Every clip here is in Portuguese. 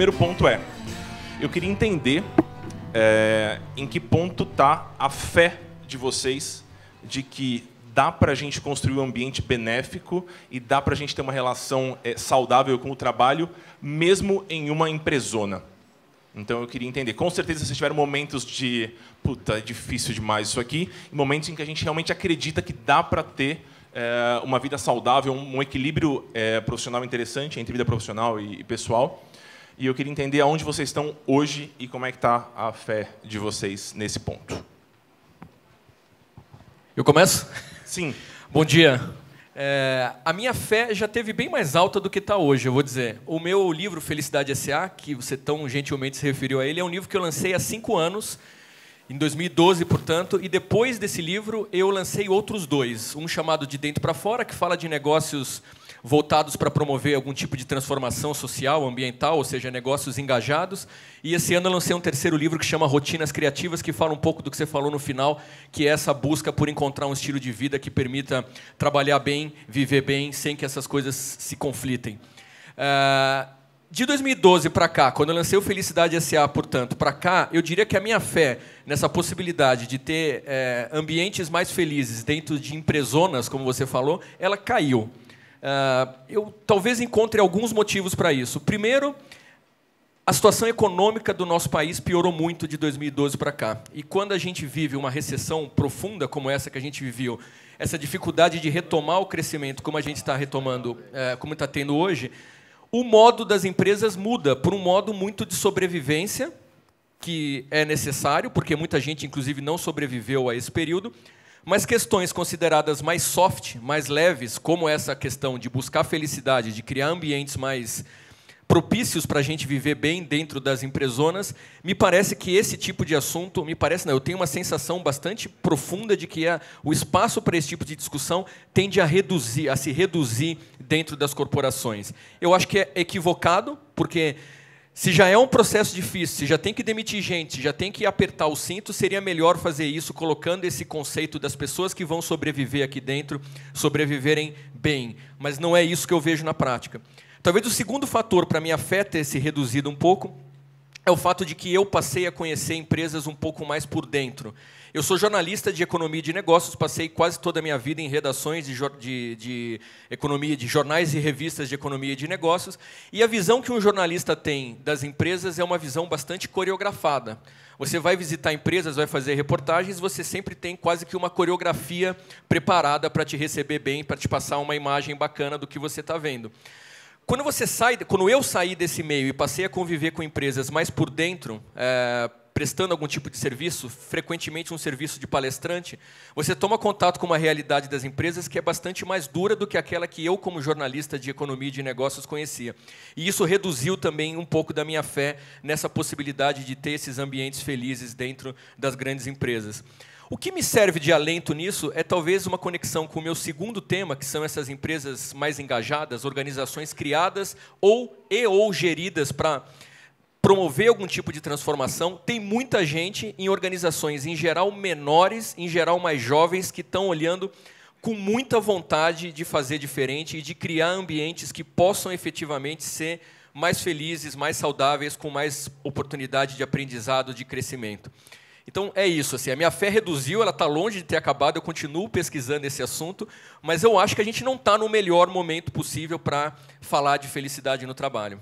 primeiro ponto é: eu queria entender é, em que ponto está a fé de vocês de que dá para a gente construir um ambiente benéfico e dá para a gente ter uma relação é, saudável com o trabalho, mesmo em uma empresona. Então eu queria entender. Com certeza vocês tiveram momentos de puta, é difícil demais isso aqui, e momentos em que a gente realmente acredita que dá para ter é, uma vida saudável, um, um equilíbrio é, profissional interessante entre vida profissional e, e pessoal. E eu queria entender aonde vocês estão hoje e como é que está a fé de vocês nesse ponto. Eu começo? Sim. Bom dia. É, a minha fé já teve bem mais alta do que está hoje, eu vou dizer. O meu livro Felicidade S.A., que você tão gentilmente se referiu a ele, é um livro que eu lancei há cinco anos, em 2012, portanto, e depois desse livro eu lancei outros dois. Um chamado De Dentro para Fora, que fala de negócios voltados para promover algum tipo de transformação social, ambiental, ou seja, negócios engajados. E esse ano eu lancei um terceiro livro que chama Rotinas Criativas, que fala um pouco do que você falou no final, que é essa busca por encontrar um estilo de vida que permita trabalhar bem, viver bem, sem que essas coisas se conflitem. Uh, de 2012 para cá, quando eu lancei o Felicidade SA, portanto, para cá, eu diria que a minha fé nessa possibilidade de ter é, ambientes mais felizes dentro de empresonas, como você falou, ela caiu. Uh, eu talvez encontre alguns motivos para isso. Primeiro, a situação econômica do nosso país piorou muito de 2012 para cá. E quando a gente vive uma recessão profunda como essa que a gente viveu, essa dificuldade de retomar o crescimento como a gente está retomando, é, como está tendo hoje, o modo das empresas muda por um modo muito de sobrevivência, que é necessário, porque muita gente, inclusive, não sobreviveu a esse período, mas questões consideradas mais soft, mais leves, como essa questão de buscar felicidade, de criar ambientes mais propícios para a gente viver bem dentro das empresonas, me parece que esse tipo de assunto, me parece não, eu tenho uma sensação bastante profunda de que a, o espaço para esse tipo de discussão tende a reduzir, a se reduzir dentro das corporações. Eu acho que é equivocado, porque se já é um processo difícil, se já tem que demitir gente, se já tem que apertar o cinto, seria melhor fazer isso colocando esse conceito das pessoas que vão sobreviver aqui dentro, sobreviverem bem. Mas não é isso que eu vejo na prática. Talvez o segundo fator para minha fé ter se reduzido um pouco é o fato de que eu passei a conhecer empresas um pouco mais por dentro. Eu sou jornalista de economia e de negócios, passei quase toda a minha vida em redações de, de, de economia, de jornais e revistas de economia e de negócios. E a visão que um jornalista tem das empresas é uma visão bastante coreografada. Você vai visitar empresas, vai fazer reportagens, você sempre tem quase que uma coreografia preparada para te receber bem, para te passar uma imagem bacana do que você está vendo. Quando você sai, quando eu saí desse meio e passei a conviver com empresas mais por dentro, é, prestando algum tipo de serviço, frequentemente um serviço de palestrante, você toma contato com uma realidade das empresas que é bastante mais dura do que aquela que eu, como jornalista de economia e de negócios, conhecia. E isso reduziu também um pouco da minha fé nessa possibilidade de ter esses ambientes felizes dentro das grandes empresas. O que me serve de alento nisso é talvez uma conexão com o meu segundo tema, que são essas empresas mais engajadas, organizações criadas ou e ou geridas para promover algum tipo de transformação. Tem muita gente em organizações, em geral menores, em geral mais jovens, que estão olhando com muita vontade de fazer diferente e de criar ambientes que possam efetivamente ser mais felizes, mais saudáveis, com mais oportunidade de aprendizado, de crescimento. Então é isso, assim, a minha fé reduziu, ela está longe de ter acabado, eu continuo pesquisando esse assunto, mas eu acho que a gente não está no melhor momento possível para falar de felicidade no trabalho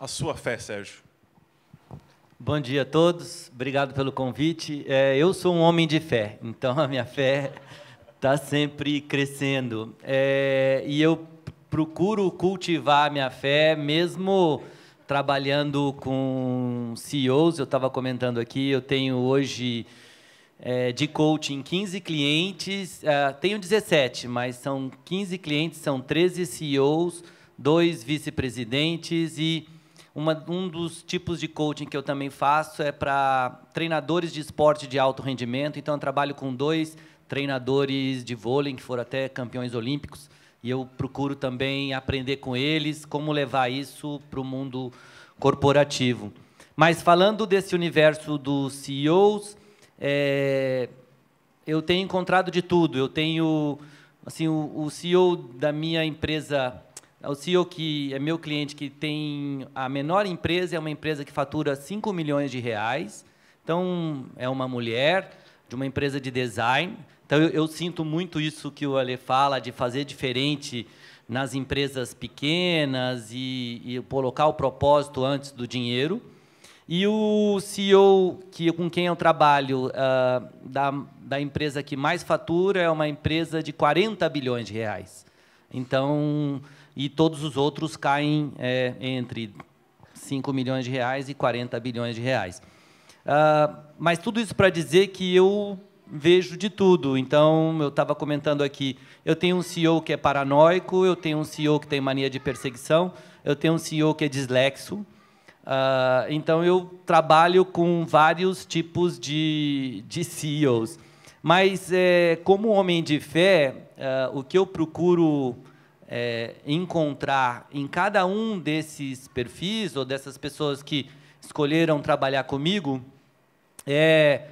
a sua fé, Sérgio? Bom dia a todos, obrigado pelo convite. É, eu sou um homem de fé, então a minha fé está sempre crescendo. É, e eu procuro cultivar a minha fé, mesmo trabalhando com CEOs, eu estava comentando aqui, eu tenho hoje é, de coaching 15 clientes, é, tenho 17, mas são 15 clientes, são 13 CEOs, dois vice-presidentes e uma, um dos tipos de coaching que eu também faço é para treinadores de esporte de alto rendimento. Então, eu trabalho com dois treinadores de vôlei que foram até campeões olímpicos. E eu procuro também aprender com eles como levar isso para o mundo corporativo. Mas falando desse universo dos CEOs, é, eu tenho encontrado de tudo. Eu tenho assim o, o CEO da minha empresa é o CEO que é meu cliente, que tem a menor empresa, é uma empresa que fatura 5 milhões de reais. Então, é uma mulher de uma empresa de design. Então, eu, eu sinto muito isso que o Ale fala, de fazer diferente nas empresas pequenas e, e colocar o propósito antes do dinheiro. E o CEO que, com quem eu trabalho uh, da, da empresa que mais fatura é uma empresa de 40 bilhões de reais. Então, e todos os outros caem é, entre 5 milhões de reais e 40 bilhões de reais. Ah, mas tudo isso para dizer que eu vejo de tudo. Então, eu estava comentando aqui, eu tenho um CEO que é paranoico, eu tenho um CEO que tem mania de perseguição, eu tenho um CEO que é dislexo. Uh, então, eu trabalho com vários tipos de, de CEOs. Mas, é, como homem de fé, uh, o que eu procuro é, encontrar em cada um desses perfis ou dessas pessoas que escolheram trabalhar comigo é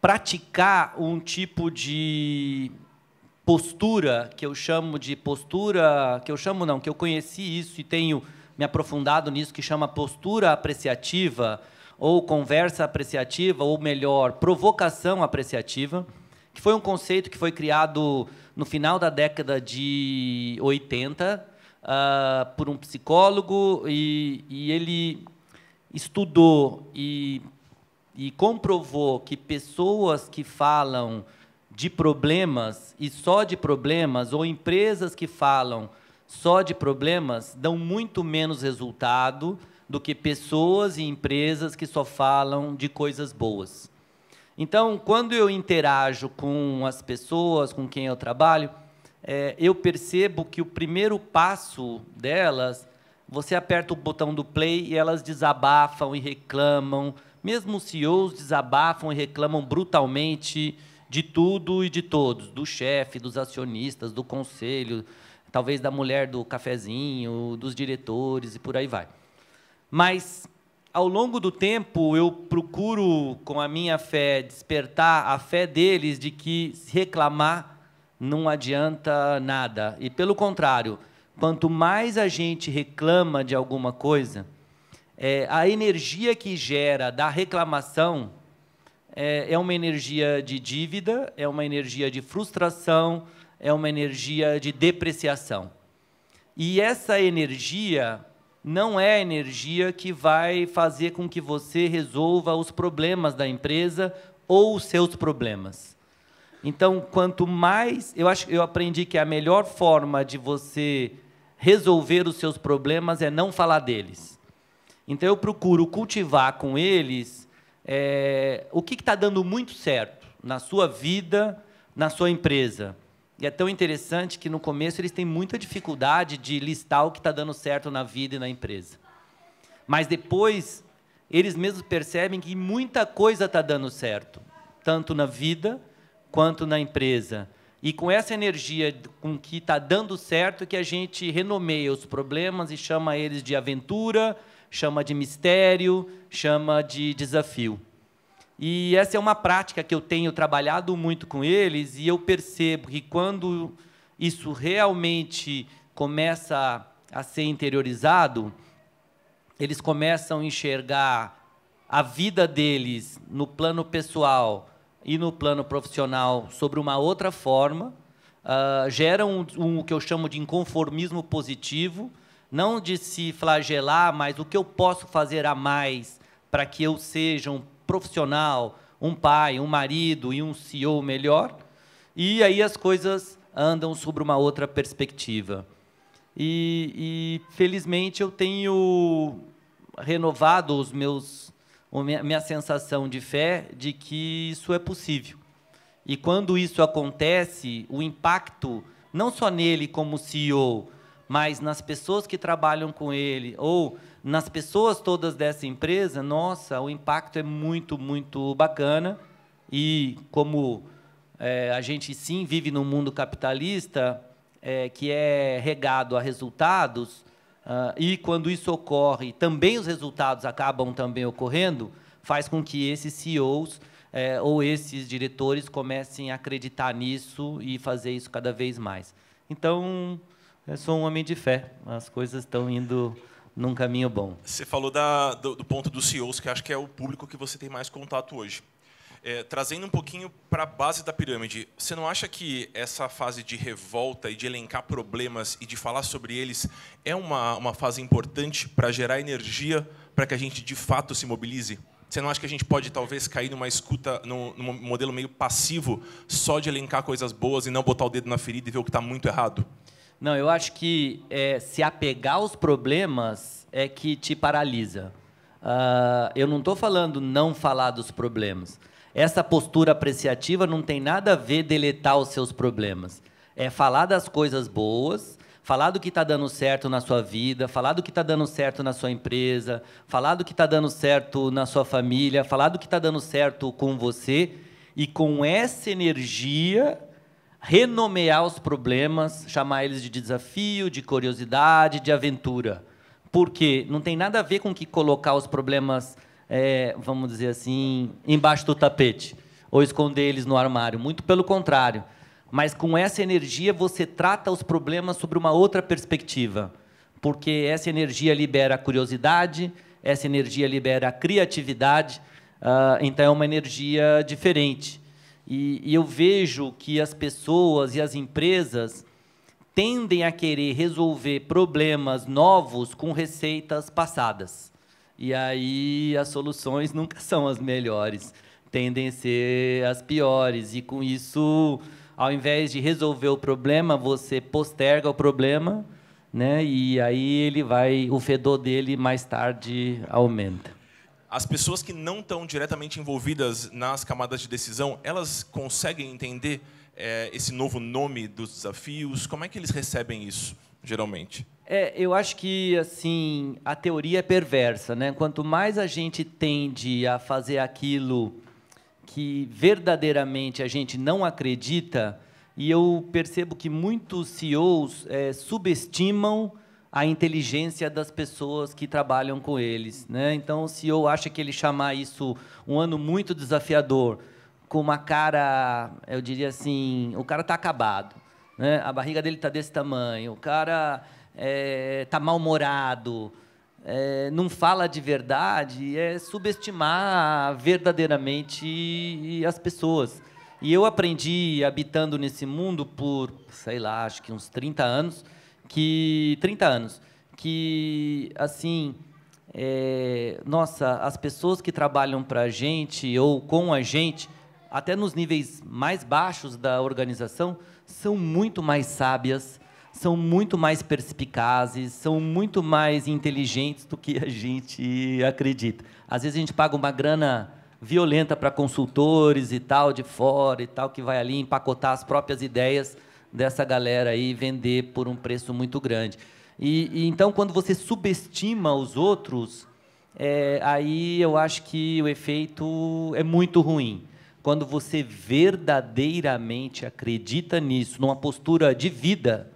praticar um tipo de postura que eu chamo de postura que eu chamo não que eu conheci isso e tenho me aprofundado nisso que chama postura apreciativa ou conversa apreciativa ou melhor provocação apreciativa que foi um conceito que foi criado no final da década de 80 uh, ah, por um psicólogo e, e ele estudou e, e comprovou que pessoas que falam de problemas e só de problemas, ou empresas que falam só de problemas, dão muito menos resultado do que pessoas e empresas que só falam de coisas boas. Então, quando eu interajo com as pessoas com quem eu trabalho, é, eu percebo que o primeiro passo delas, você aperta o botão do play e elas desabafam e reclamam. Mesmo os CEOs desabafam e reclamam brutalmente de tudo e de todos, do chefe, dos acionistas, do conselho, talvez da mulher do cafezinho, dos diretores e por aí vai. Mas ao longo do tempo, eu procuro, com a minha fé, despertar a fé deles de que reclamar não adianta nada. E, pelo contrário, quanto mais a gente reclama de alguma coisa, é, a energia que gera da reclamação é, é uma energia de dívida, é uma energia de frustração, é uma energia de depreciação. E essa energia não é a energia que vai fazer com que você resolva os problemas da empresa ou os seus problemas. Então, quanto mais. Eu acho eu aprendi que a melhor forma de você resolver os seus problemas é não falar deles. Então, eu procuro cultivar com eles é, o que está dando muito certo na sua vida, na sua empresa. E é tão interessante que no começo eles têm muita dificuldade de listar o que está dando certo na vida e na empresa. Mas depois eles mesmos percebem que muita coisa está dando certo, tanto na vida quanto na empresa. E com essa energia com que está dando certo, que a gente renomeia os problemas e chama eles de aventura, chama de mistério, chama de desafio. E essa é uma prática que eu tenho trabalhado muito com eles e eu percebo que quando isso realmente começa a ser interiorizado, eles começam a enxergar a vida deles no plano pessoal e no plano profissional sobre uma outra forma, uh, ah, geram um, um, o que eu chamo de inconformismo positivo, não de se flagelar, mas o que eu posso fazer a mais para que eu seja um profissional, um pai, um marido e um CEO melhor, e aí as coisas andam sobre uma outra perspectiva. E, e felizmente eu tenho renovado os meus minha sensação de fé de que isso é possível. E quando isso acontece, o impacto não só nele como CEO, mas nas pessoas que trabalham com ele ou nas pessoas todas dessa empresa, nossa, o impacto é muito, muito bacana. E como é, a gente sim vive num mundo capitalista é, que é regado a resultados, uh, e quando isso ocorre, também os resultados acabam também ocorrendo, faz com que esses CEOs é, ou esses diretores comecem a acreditar nisso e fazer isso cada vez mais. Então, eu sou um homem de fé, as coisas estão indo num caminho bom. Você falou da, do, do, ponto dos CEOs, que acho que é o público que você tem mais contato hoje. É, trazendo um pouquinho para a base da pirâmide, você não acha que essa fase de revolta e de elencar problemas e de falar sobre eles é uma, uma fase importante para gerar energia para que a gente de fato se mobilize? Você não acha que a gente pode talvez cair numa escuta, num, num modelo meio passivo, só de elencar coisas boas e não botar o dedo na ferida e ver o que está muito errado? Não, eu acho que é, se apegar aos problemas é que te paralisa. Uh, eu não estou falando não falar dos problemas. Essa postura apreciativa não tem nada a ver deletar os seus problemas. É falar das coisas boas, falar do que está dando certo na sua vida, falar do que está dando certo na sua empresa, falar do que está dando certo na sua família, falar do que está dando certo com você. E com essa energia renomear os problemas, chamar eles de desafio, de curiosidade, de aventura. Porque não tem nada a ver com que colocar os problemas, é, vamos dizer assim, embaixo do tapete ou esconder eles no armário. Muito pelo contrário. Mas com essa energia você trata os problemas sobre uma outra perspectiva. Porque essa energia libera a curiosidade, essa energia libera a criatividade. Ah, então é uma energia diferente. E, e eu vejo que as pessoas e as empresas tendem a querer resolver problemas novos com receitas passadas. E aí as soluções nunca são as melhores, tendem a ser as piores. E com isso, ao invés de resolver o problema, você posterga o problema, né? E aí ele vai, o fedor dele mais tarde aumenta as pessoas que não estão diretamente envolvidas nas camadas de decisão, elas conseguem entender é, esse novo nome dos desafios? Como é que eles recebem isso, geralmente? É, eu acho que assim a teoria é perversa, né? Quanto mais a gente tende a fazer aquilo que verdadeiramente a gente não acredita, e eu percebo que muitos CEOs é, eh, subestimam a inteligência das pessoas que trabalham com eles. Né? Então, se eu acho que ele chamar isso um ano muito desafiador, com uma cara, eu diria assim, o cara está acabado, né? a barriga dele está desse tamanho, o cara está é, tá mal-humorado, é, não fala de verdade, é subestimar verdadeiramente as pessoas. E eu aprendi, habitando nesse mundo por, sei lá, acho que uns 30 anos, que 30 anos, que assim, é, nossa, as pessoas que trabalham para a gente ou com a gente, até nos níveis mais baixos da organização, são muito mais sábias, são muito mais perspicazes, são muito mais inteligentes do que a gente acredita. Às vezes a gente paga uma grana violenta para consultores e tal de fora e tal que vai ali empacotar as próprias ideias dessa galera aí vender por um preço muito grande. E, e então, quando você subestima os outros, é, aí eu acho que o efeito é muito ruim. Quando você verdadeiramente acredita nisso, numa postura de vida,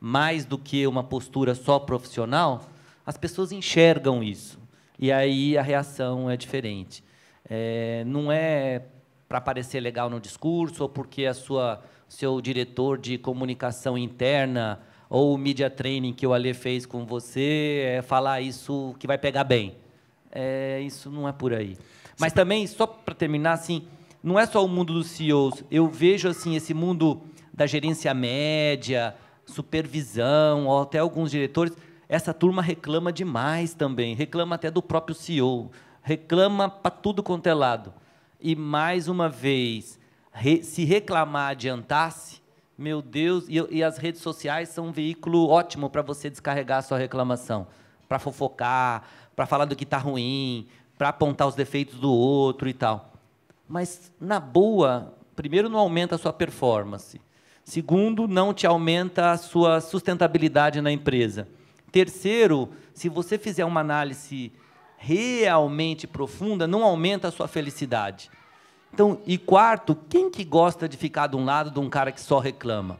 mais do que uma postura só profissional, as pessoas enxergam isso. E aí a reação é diferente. É, não é para parecer legal no discurso ou porque a sua seu diretor de comunicação interna ou o media training que o Alê fez com você, é falar isso que vai pegar bem. É, isso não é por aí. Mas também, só para terminar, assim, não é só o mundo dos CEOs. Eu vejo assim esse mundo da gerência média, supervisão, ou até alguns diretores. Essa turma reclama demais também, reclama até do próprio CEO, reclama para tudo quanto é lado. E mais uma vez, re, se reclamar adiantasse, meu Deus, e, e, as redes sociais são um veículo ótimo para você descarregar a sua reclamação, para fofocar, para falar do que está ruim, para apontar os defeitos do outro e tal. Mas, na boa, primeiro, não aumenta a sua performance. Segundo, não te aumenta a sua sustentabilidade na empresa. Terceiro, se você fizer uma análise realmente profunda, não aumenta a sua felicidade. Então, e quarto, quem que gosta de ficar de um lado de um cara que só reclama?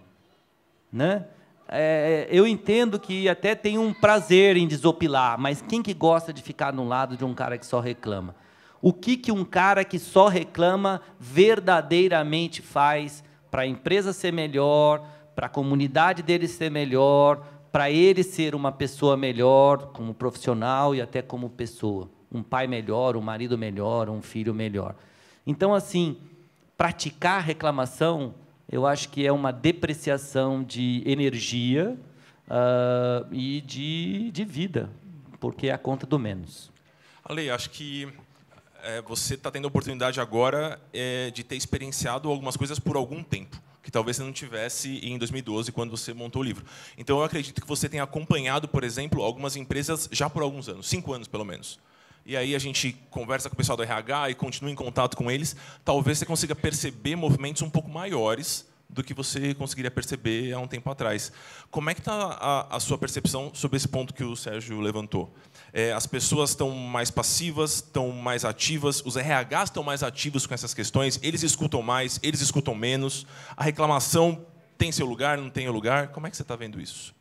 Né? É, eu entendo que até tem um prazer em desopilar, mas quem que gosta de ficar de um lado de um cara que só reclama? O que, que um cara que só reclama verdadeiramente faz para a empresa ser melhor, para a comunidade dele ser melhor, para ele ser uma pessoa melhor como profissional e até como pessoa? Um pai melhor, um marido melhor, um filho melhor. Então, assim, praticar reclamação, eu acho que é uma depreciação de energia uh, e de, de vida, porque é a conta do menos. Ale, acho que é, você está tendo a oportunidade agora é, de ter experienciado algumas coisas por algum tempo que talvez você não tivesse em 2012, quando você montou o livro. Então, eu acredito que você tenha acompanhado, por exemplo, algumas empresas já por alguns anos, cinco anos pelo menos e aí a gente conversa com o pessoal do RH e continua em contato com eles, talvez você consiga perceber movimentos um pouco maiores do que você conseguiria perceber há um tempo atrás. Como é que está a, a, sua percepção sobre esse ponto que o Sérgio levantou? É, as pessoas estão mais passivas, estão mais ativas, os RHs estão mais ativos com essas questões, eles escutam mais, eles escutam menos, a reclamação tem seu lugar, não tem o lugar? Como é que você está vendo isso?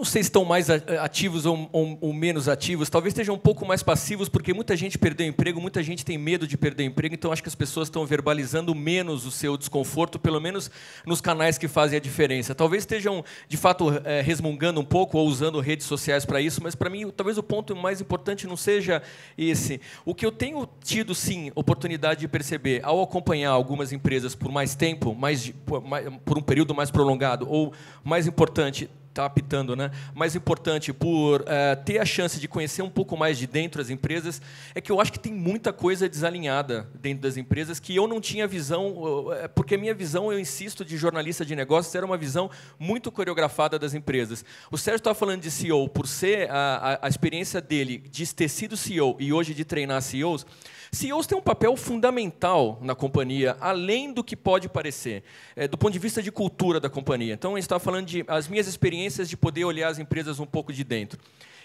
não sei se estão mais ativos ou, ou, ou, menos ativos, talvez estejam um pouco mais passivos, porque muita gente perdeu emprego, muita gente tem medo de perder emprego, então acho que as pessoas estão verbalizando menos o seu desconforto, pelo menos nos canais que fazem a diferença. Talvez estejam, de fato, é, resmungando um pouco ou usando redes sociais para isso, mas para mim, talvez o ponto mais importante não seja esse. O que eu tenho tido, sim, oportunidade de perceber, ao acompanhar algumas empresas por mais tempo, mais, por, mais, por um período mais prolongado, ou mais importante, está apitando, né? Mais importante, por é, ter a chance de conhecer um pouco mais de dentro as empresas, é que eu acho que tem muita coisa desalinhada dentro das empresas que eu não tinha visão, é, porque a minha visão, eu insisto, de jornalista de negócios era uma visão muito coreografada das empresas. O Sérgio estava falando de CEO, por ser a, a, a experiência dele de ter sido CEO e hoje de treinar CEOs, CEOs têm um papel fundamental na companhia, além do que pode parecer, é, do ponto de vista de cultura da companhia. Então, a gente estava falando de as minhas experiências de poder olhar as empresas um pouco de dentro.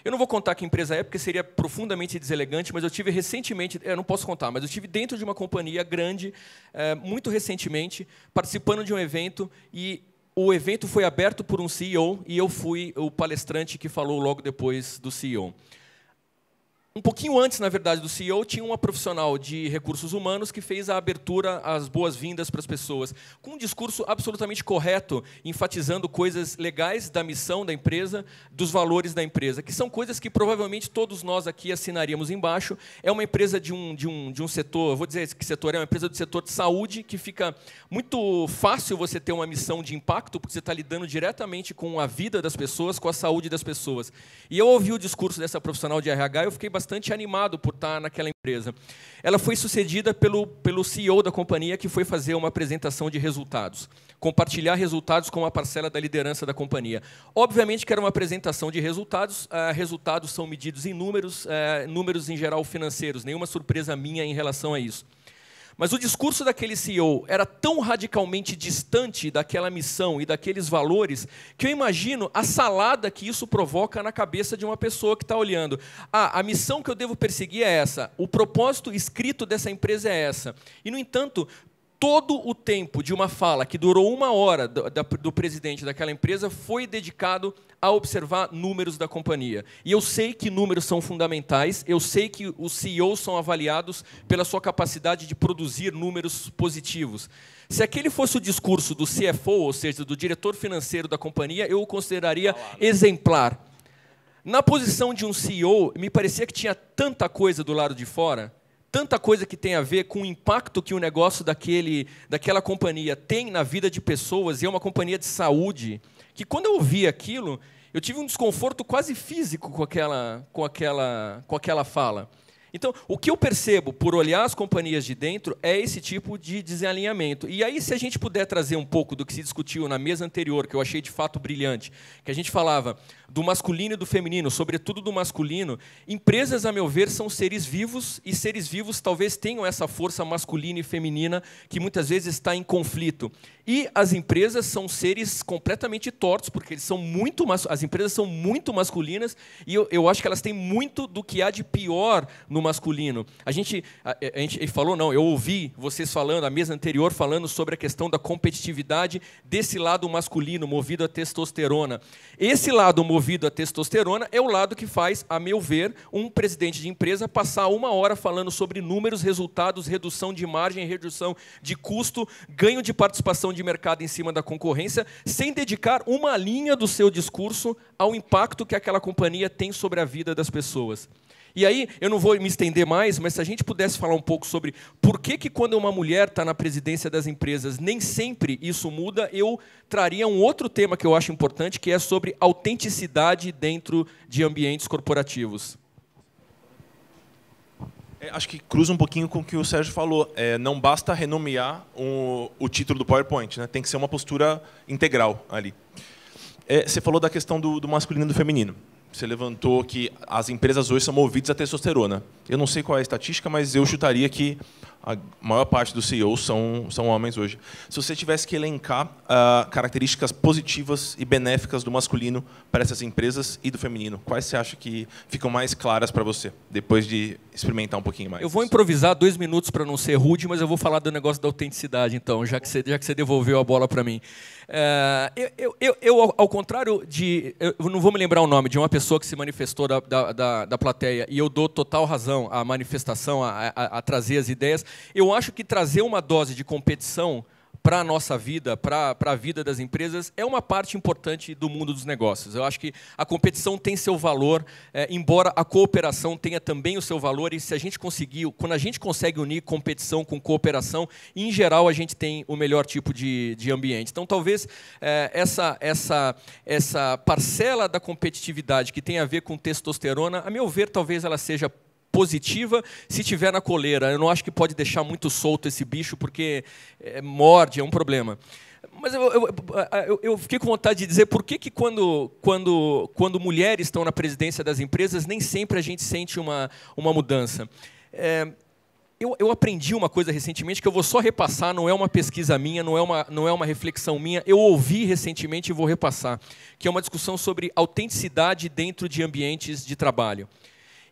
Eu não vou contar que empresa é, porque seria profundamente deselegante, mas eu tive recentemente, eh, eu não posso contar, mas eu tive dentro de uma companhia grande, é, muito recentemente, participando de um evento e o evento foi aberto por um CEO e eu fui o palestrante que falou logo depois do CEO. Um pouquinho antes, na verdade, do CEO, tinha uma profissional de recursos humanos que fez a abertura, as boas-vindas para as pessoas, com um discurso absolutamente correto, enfatizando coisas legais da missão da empresa, dos valores da empresa, que são coisas que provavelmente todos nós aqui assinaríamos embaixo. É uma empresa de um, de um, de um setor, vou dizer que setor, é uma empresa do setor de saúde, que fica muito fácil você ter uma missão de impacto, porque você está lidando diretamente com a vida das pessoas, com a saúde das pessoas. E eu ouvi o discurso dessa profissional de RH eu fiquei bastante bastante animado por estar naquela empresa. Ela foi sucedida pelo, pelo CEO da companhia, que foi fazer uma apresentação de resultados, compartilhar resultados com a parcela da liderança da companhia. Obviamente que era uma apresentação de resultados, ah, resultados são medidos em números, eh, números em geral financeiros, nenhuma surpresa minha em relação a isso. Mas o discurso daquele CEO era tão radicalmente distante daquela missão e daqueles valores que eu imagino a salada que isso provoca na cabeça de uma pessoa que está olhando. Ah, a missão que eu devo perseguir é essa, o propósito escrito dessa empresa é essa. E, no entanto, todo o tempo de uma fala que durou uma hora do, do, presidente daquela empresa foi dedicado a observar números da companhia. E eu sei que números são fundamentais, eu sei que os CEOs são avaliados pela sua capacidade de produzir números positivos. Se aquele fosse o discurso do CFO, ou seja, do diretor financeiro da companhia, eu o consideraria exemplar. Na posição de um CEO, me parecia que tinha tanta coisa do lado de fora tanta coisa que tem a ver com o impacto que o negócio daquele, daquela companhia tem na vida de pessoas, e é uma companhia de saúde, que quando eu ouvi aquilo, eu tive um desconforto quase físico com aquela, com aquela, com aquela fala. Então, o que eu percebo por olhar as companhias de dentro é esse tipo de desalinhamento. E aí, se a gente puder trazer um pouco do que se discutiu na mesa anterior, que eu achei de fato brilhante, que a gente falava, do masculino e do feminino, sobretudo do masculino, empresas, a meu ver, são seres vivos e seres vivos talvez tenham essa força masculina e feminina que muitas vezes está em conflito. E as empresas são seres completamente tortos, porque eles são muito as empresas são muito masculinas e eu, eu acho que elas têm muito do que há de pior no masculino. A gente, a, a gente falou, não, eu ouvi vocês falando, a mesa anterior, falando sobre a questão da competitividade desse lado masculino movido a testosterona. Esse lado movido a testosterona é o lado que faz, a meu ver, um presidente de empresa passar uma hora falando sobre números, resultados, redução de margem, redução de custo, ganho de participação de mercado em cima da concorrência, sem dedicar uma linha do seu discurso ao impacto que aquela companhia tem sobre a vida das pessoas. E aí, eu não vou me estender mais, mas se a gente pudesse falar um pouco sobre por que, que quando uma mulher está na presidência das empresas, nem sempre isso muda, eu traria um outro tema que eu acho importante, que é sobre autenticidade dentro de ambientes corporativos. É, acho que cruza um pouquinho com o que o Sérgio falou. É, não basta renomear o título do PowerPoint, né? tem que ser uma postura integral ali. É, você falou da questão do, do masculino e do feminino você levantou que as empresas hoje são movidas a testosterona. Eu não sei qual é a estatística, mas eu chutaria que a maior parte dos CEOs são, são homens hoje. Se você tivesse que elencar uh, características positivas e benéficas do masculino para essas empresas e do feminino, quais você acha que ficam mais claras para você, depois de experimentar um pouquinho mais? Eu vou improvisar dois minutos para não ser rude, mas eu vou falar do negócio da autenticidade, então, já que você, já que você devolveu a bola para mim. Uh, eu, eu, eu, ao contrário de. Eu não vou me lembrar o nome de uma pessoa que se manifestou da, da, da, da plateia, e eu dou total razão à manifestação, a, a, a trazer as ideias eu acho que trazer uma dose de competição para a nossa vida, para a vida das empresas, é uma parte importante do mundo dos negócios. Eu acho que a competição tem seu valor, é, embora a cooperação tenha também o seu valor, e se a gente conseguir, quando a gente consegue unir competição com cooperação, em geral a gente tem o melhor tipo de, de ambiente. Então, talvez é, essa, essa, essa parcela da competitividade que tem a ver com testosterona, a meu ver, talvez ela seja positiva. Se tiver na coleira, eu não acho que pode deixar muito solto esse bicho, porque é, morde, é um problema. Mas eu, eu, eu, eu, fiquei com vontade de dizer por que, que quando, quando, quando mulheres estão na presidência das empresas, nem sempre a gente sente uma, uma mudança. É, eu, eu, aprendi uma coisa recentemente que eu vou só repassar, não é uma pesquisa minha, não é uma, não é uma reflexão minha, eu ouvi recentemente e vou repassar, que é uma discussão sobre autenticidade dentro de ambientes de trabalho.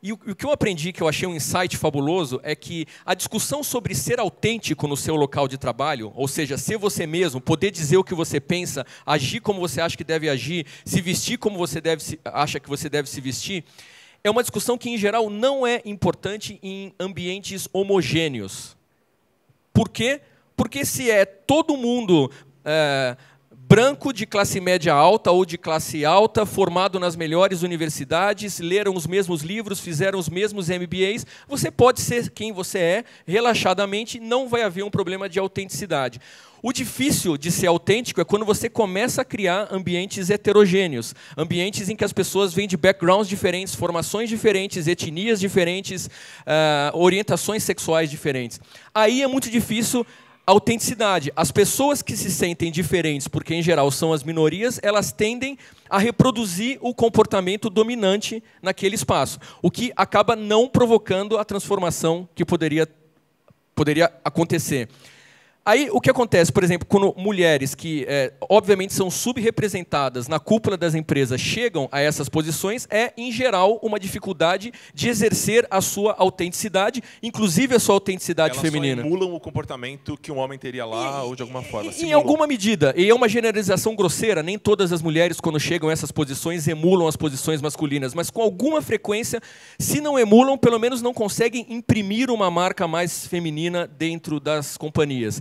E o, o, que eu aprendi, que eu achei um insight fabuloso, é que a discussão sobre ser autêntico no seu local de trabalho, ou seja, ser você mesmo, poder dizer o que você pensa, agir como você acha que deve agir, se vestir como você deve se, acha que você deve se vestir, é uma discussão que, em geral, não é importante em ambientes homogêneos. Por quê? Porque se é todo mundo. É, branco de classe média alta ou de classe alta, formado nas melhores universidades, leram os mesmos livros, fizeram os mesmos MBAs, você pode ser quem você é, relaxadamente, não vai haver um problema de autenticidade. O difícil de ser autêntico é quando você começa a criar ambientes heterogêneos, ambientes em que as pessoas vêm de backgrounds diferentes, formações diferentes, etnias diferentes, uh, orientações sexuais diferentes. Aí é muito difícil Autenticidade. As pessoas que se sentem diferentes, porque em geral são as minorias, elas tendem a reproduzir o comportamento dominante naquele espaço, o que acaba não provocando a transformação que poderia, poderia acontecer. Aí o que acontece, por exemplo, quando mulheres que é, obviamente são subrepresentadas na cúpula das empresas chegam a essas posições, é em geral uma dificuldade de exercer a sua autenticidade, inclusive a sua autenticidade Elas feminina. Elas emulam o comportamento que um homem teria lá e, ou de alguma forma. E, em alguma medida, e é uma generalização grosseira, nem todas as mulheres quando chegam a essas posições emulam as posições masculinas, mas com alguma frequência, se não emulam, pelo menos não conseguem imprimir uma marca mais feminina dentro das companhias.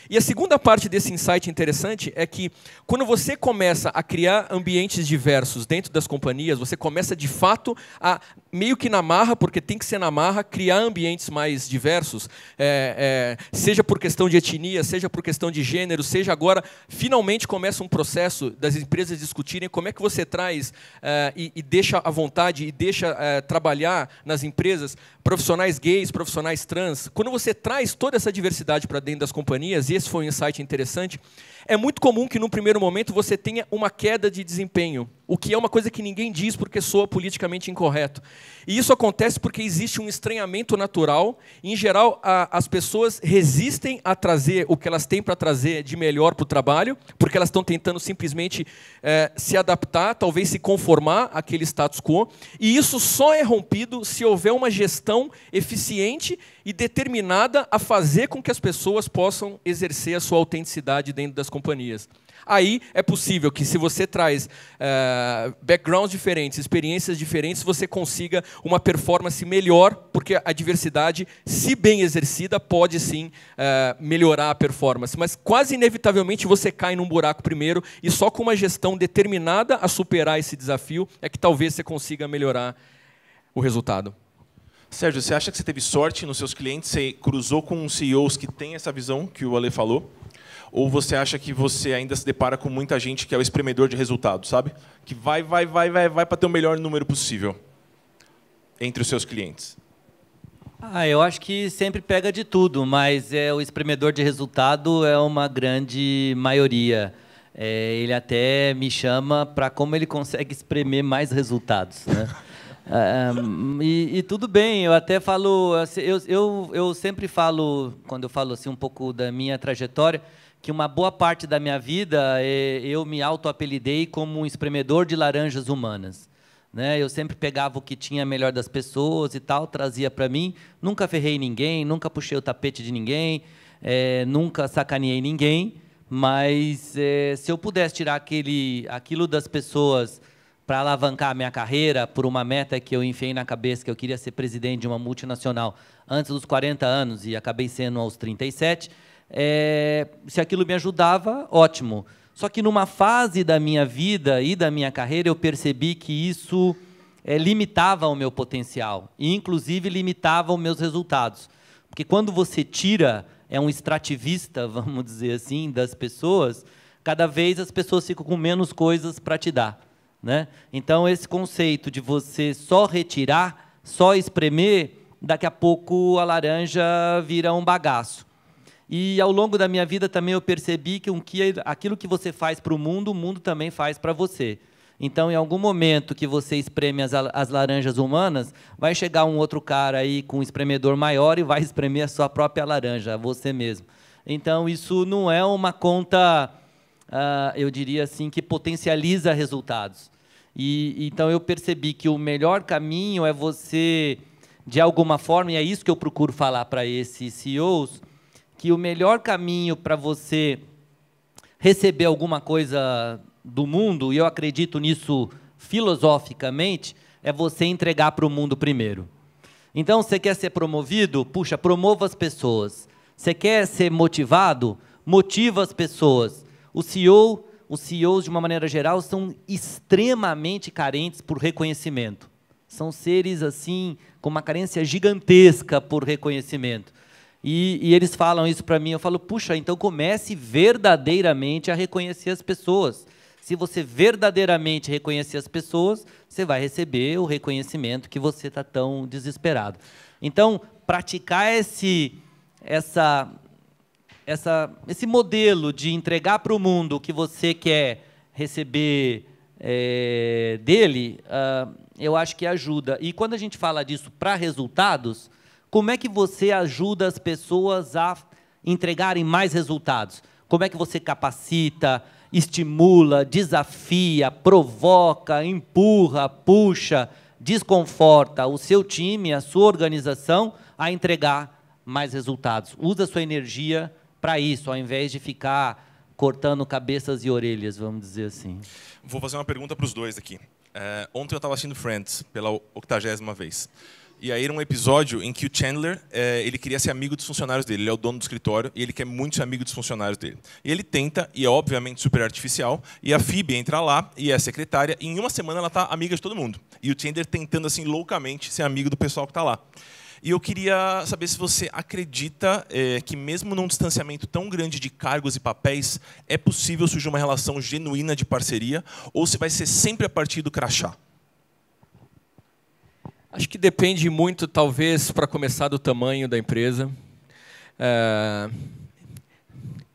E a segunda parte desse insight interessante é que quando você começa a criar ambientes diversos dentro das companhias, você começa de fato a meio que na marra, porque tem que ser na marra, criar ambientes mais diversos, é, é, seja por questão de etnia, seja por questão de gênero, seja agora finalmente começa um processo das empresas discutirem como é que você traz é, e, e, deixa à vontade e deixa é, trabalhar nas empresas profissionais gays, profissionais trans. Quando você traz toda essa diversidade para dentro das companhias e esse foi um insight interessante. É muito comum que, num primeiro momento, você tenha uma queda de desempenho, o que é uma coisa que ninguém diz porque soa politicamente incorreto. E isso acontece porque existe um estranhamento natural. em geral, a, as pessoas resistem a trazer o que elas têm para trazer de melhor para o trabalho, porque elas estão tentando simplesmente é, se adaptar, talvez se conformar àquele status quo. E isso só é rompido se houver uma gestão eficiente e determinada a fazer com que as pessoas possam exercer a sua autenticidade dentro das companhias. Aí é possível que, se você traz uh, backgrounds diferentes, experiências diferentes, você consiga uma performance melhor, porque a diversidade, se bem exercida, pode sim uh, melhorar a performance. Mas quase inevitavelmente você cai num buraco primeiro, e só com uma gestão determinada a superar esse desafio é que talvez você consiga melhorar o resultado. Sérgio, você acha que você teve sorte nos seus clientes? Você cruzou com CEOs que têm essa visão que o Ale falou? Ou você acha que você ainda se depara com muita gente que é o espremedor de resultado, sabe? Que vai, vai, vai, vai, vai para ter o melhor número possível entre os seus clientes. Ah, eu acho que sempre pega de tudo, mas é o espremedor de resultado é uma grande maioria. É, ele até me chama para como ele consegue espremer mais resultados, né? Ah, e, e, tudo bem, eu até falo, assim, eu, eu, eu sempre falo, quando eu falo assim um pouco da minha trajetória, que uma boa parte da minha vida é, eu me auto-apelidei como um espremedor de laranjas humanas. Né? Eu sempre pegava o que tinha melhor das pessoas e tal, trazia para mim. Nunca ferrei ninguém, nunca puxei o tapete de ninguém, é, nunca sacaneei ninguém. Mas é, se eu pudesse tirar aquele, aquilo das pessoas para alavancar a minha carreira por uma meta que eu enfiei na cabeça, que eu queria ser presidente de uma multinacional antes dos 40 anos e acabei sendo aos 37, é, se aquilo me ajudava, ótimo. Só que numa fase da minha vida e da minha carreira eu percebi que isso é, limitava o meu potencial e, inclusive, limitava os meus resultados. Porque quando você tira, é um extrativista, vamos dizer assim, das pessoas, cada vez as pessoas ficam com menos coisas para te dar. Né? Então, esse conceito de você só retirar, só espremer, daqui a pouco a laranja vira um bagaço. E ao longo da minha vida também eu percebi que um que é, aquilo que você faz para o mundo, o mundo também faz para você. Então, em algum momento que você espreme as, as, laranjas humanas, vai chegar um outro cara aí com um espremedor maior e vai espremer a sua própria laranja, você mesmo. Então, isso não é uma conta, uh, eu diria assim, que potencializa resultados. E, então, eu percebi que o melhor caminho é você, de alguma forma, e é isso que eu procuro falar para esses CEOs, que o melhor caminho para você receber alguma coisa do mundo, e eu acredito nisso filosoficamente, é você entregar para o mundo primeiro. Então, você quer ser promovido? Puxa, promova as pessoas. Você quer ser motivado? Motiva as pessoas. O CEO, os CEOs, de uma maneira geral, são extremamente carentes por reconhecimento. São seres, assim, com uma carência gigantesca por reconhecimento. E, e eles falam isso para mim. Eu falo, puxa, então comece verdadeiramente a reconhecer as pessoas. Se você verdadeiramente reconhecer as pessoas, você vai receber o reconhecimento que você está tão desesperado. Então, praticar esse, essa, essa, esse modelo de entregar para o mundo o que você quer receber é, dele, uh, eu acho que ajuda. E quando a gente fala disso para resultados, como é que você ajuda as pessoas a entregarem mais resultados? Como é que você capacita, estimula, desafia, provoca, empurra, puxa, desconforta o seu time, a sua organização a entregar mais resultados? Usa a sua energia para isso, ao invés de ficar cortando cabeças e orelhas, vamos dizer assim. Vou fazer uma pergunta para os dois aqui. É, ontem eu estava assistindo Friends pela octagésima vez. E aí era um episódio em que o Chandler, é, ele queria ser amigo dos funcionários dele. Ele é o dono do escritório e ele quer muito ser amigo dos funcionários dele. E ele tenta, e é obviamente super artificial, e a Phoebe entra lá e é secretária, e em uma semana ela tá amiga de todo mundo. E o Chandler tentando, assim, loucamente ser amigo do pessoal que está lá. E eu queria saber se você acredita é, que, mesmo num distanciamento tão grande de cargos e papéis, é possível surgir uma relação genuína de parceria, ou se vai ser sempre a partir do crachá? Acho que depende muito, talvez, para começar, do tamanho da empresa. É...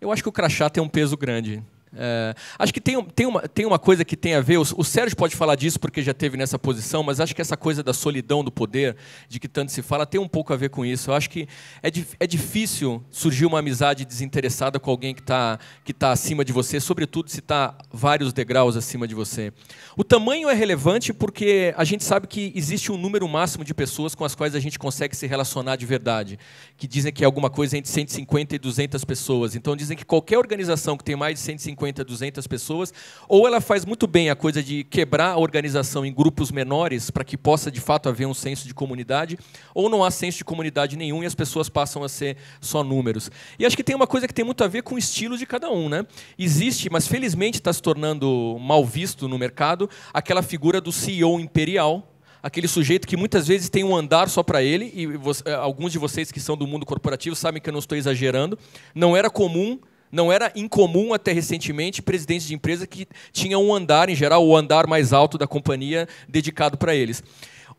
Eu acho que o crachá tem um peso grande. É, acho que tem, tem, uma, tem uma coisa que tem a ver, o, o Sérgio pode falar disso porque já teve nessa posição, mas acho que essa coisa da solidão do poder, de que tanto se fala, tem um pouco a ver com isso. Eu acho que é, é difícil surgir uma amizade desinteressada com alguém que está que tá acima de você, sobretudo se está vários degraus acima de você. O tamanho é relevante porque a gente sabe que existe um número máximo de pessoas com as quais a gente consegue se relacionar de verdade, que dizem que é alguma coisa é entre 150 e 200 pessoas. Então dizem que qualquer organização que tem mais de 150 150, 200 pessoas, ou ela faz muito bem a coisa de quebrar a organização em grupos menores para que possa de fato haver um senso de comunidade, ou não há senso de comunidade nenhum e as pessoas passam a ser só números. E acho que tem uma coisa que tem muito a ver com o estilo de cada um, né? Existe, mas felizmente está se tornando mal visto no mercado aquela figura do CEO imperial, aquele sujeito que muitas vezes tem um andar só para ele, e você, eh, alguns de vocês que são do mundo corporativo sabem que eu não estou exagerando, não era comum não era incomum até recentemente presidentes de empresa que tinham um andar, em geral, o andar mais alto da companhia dedicado para eles.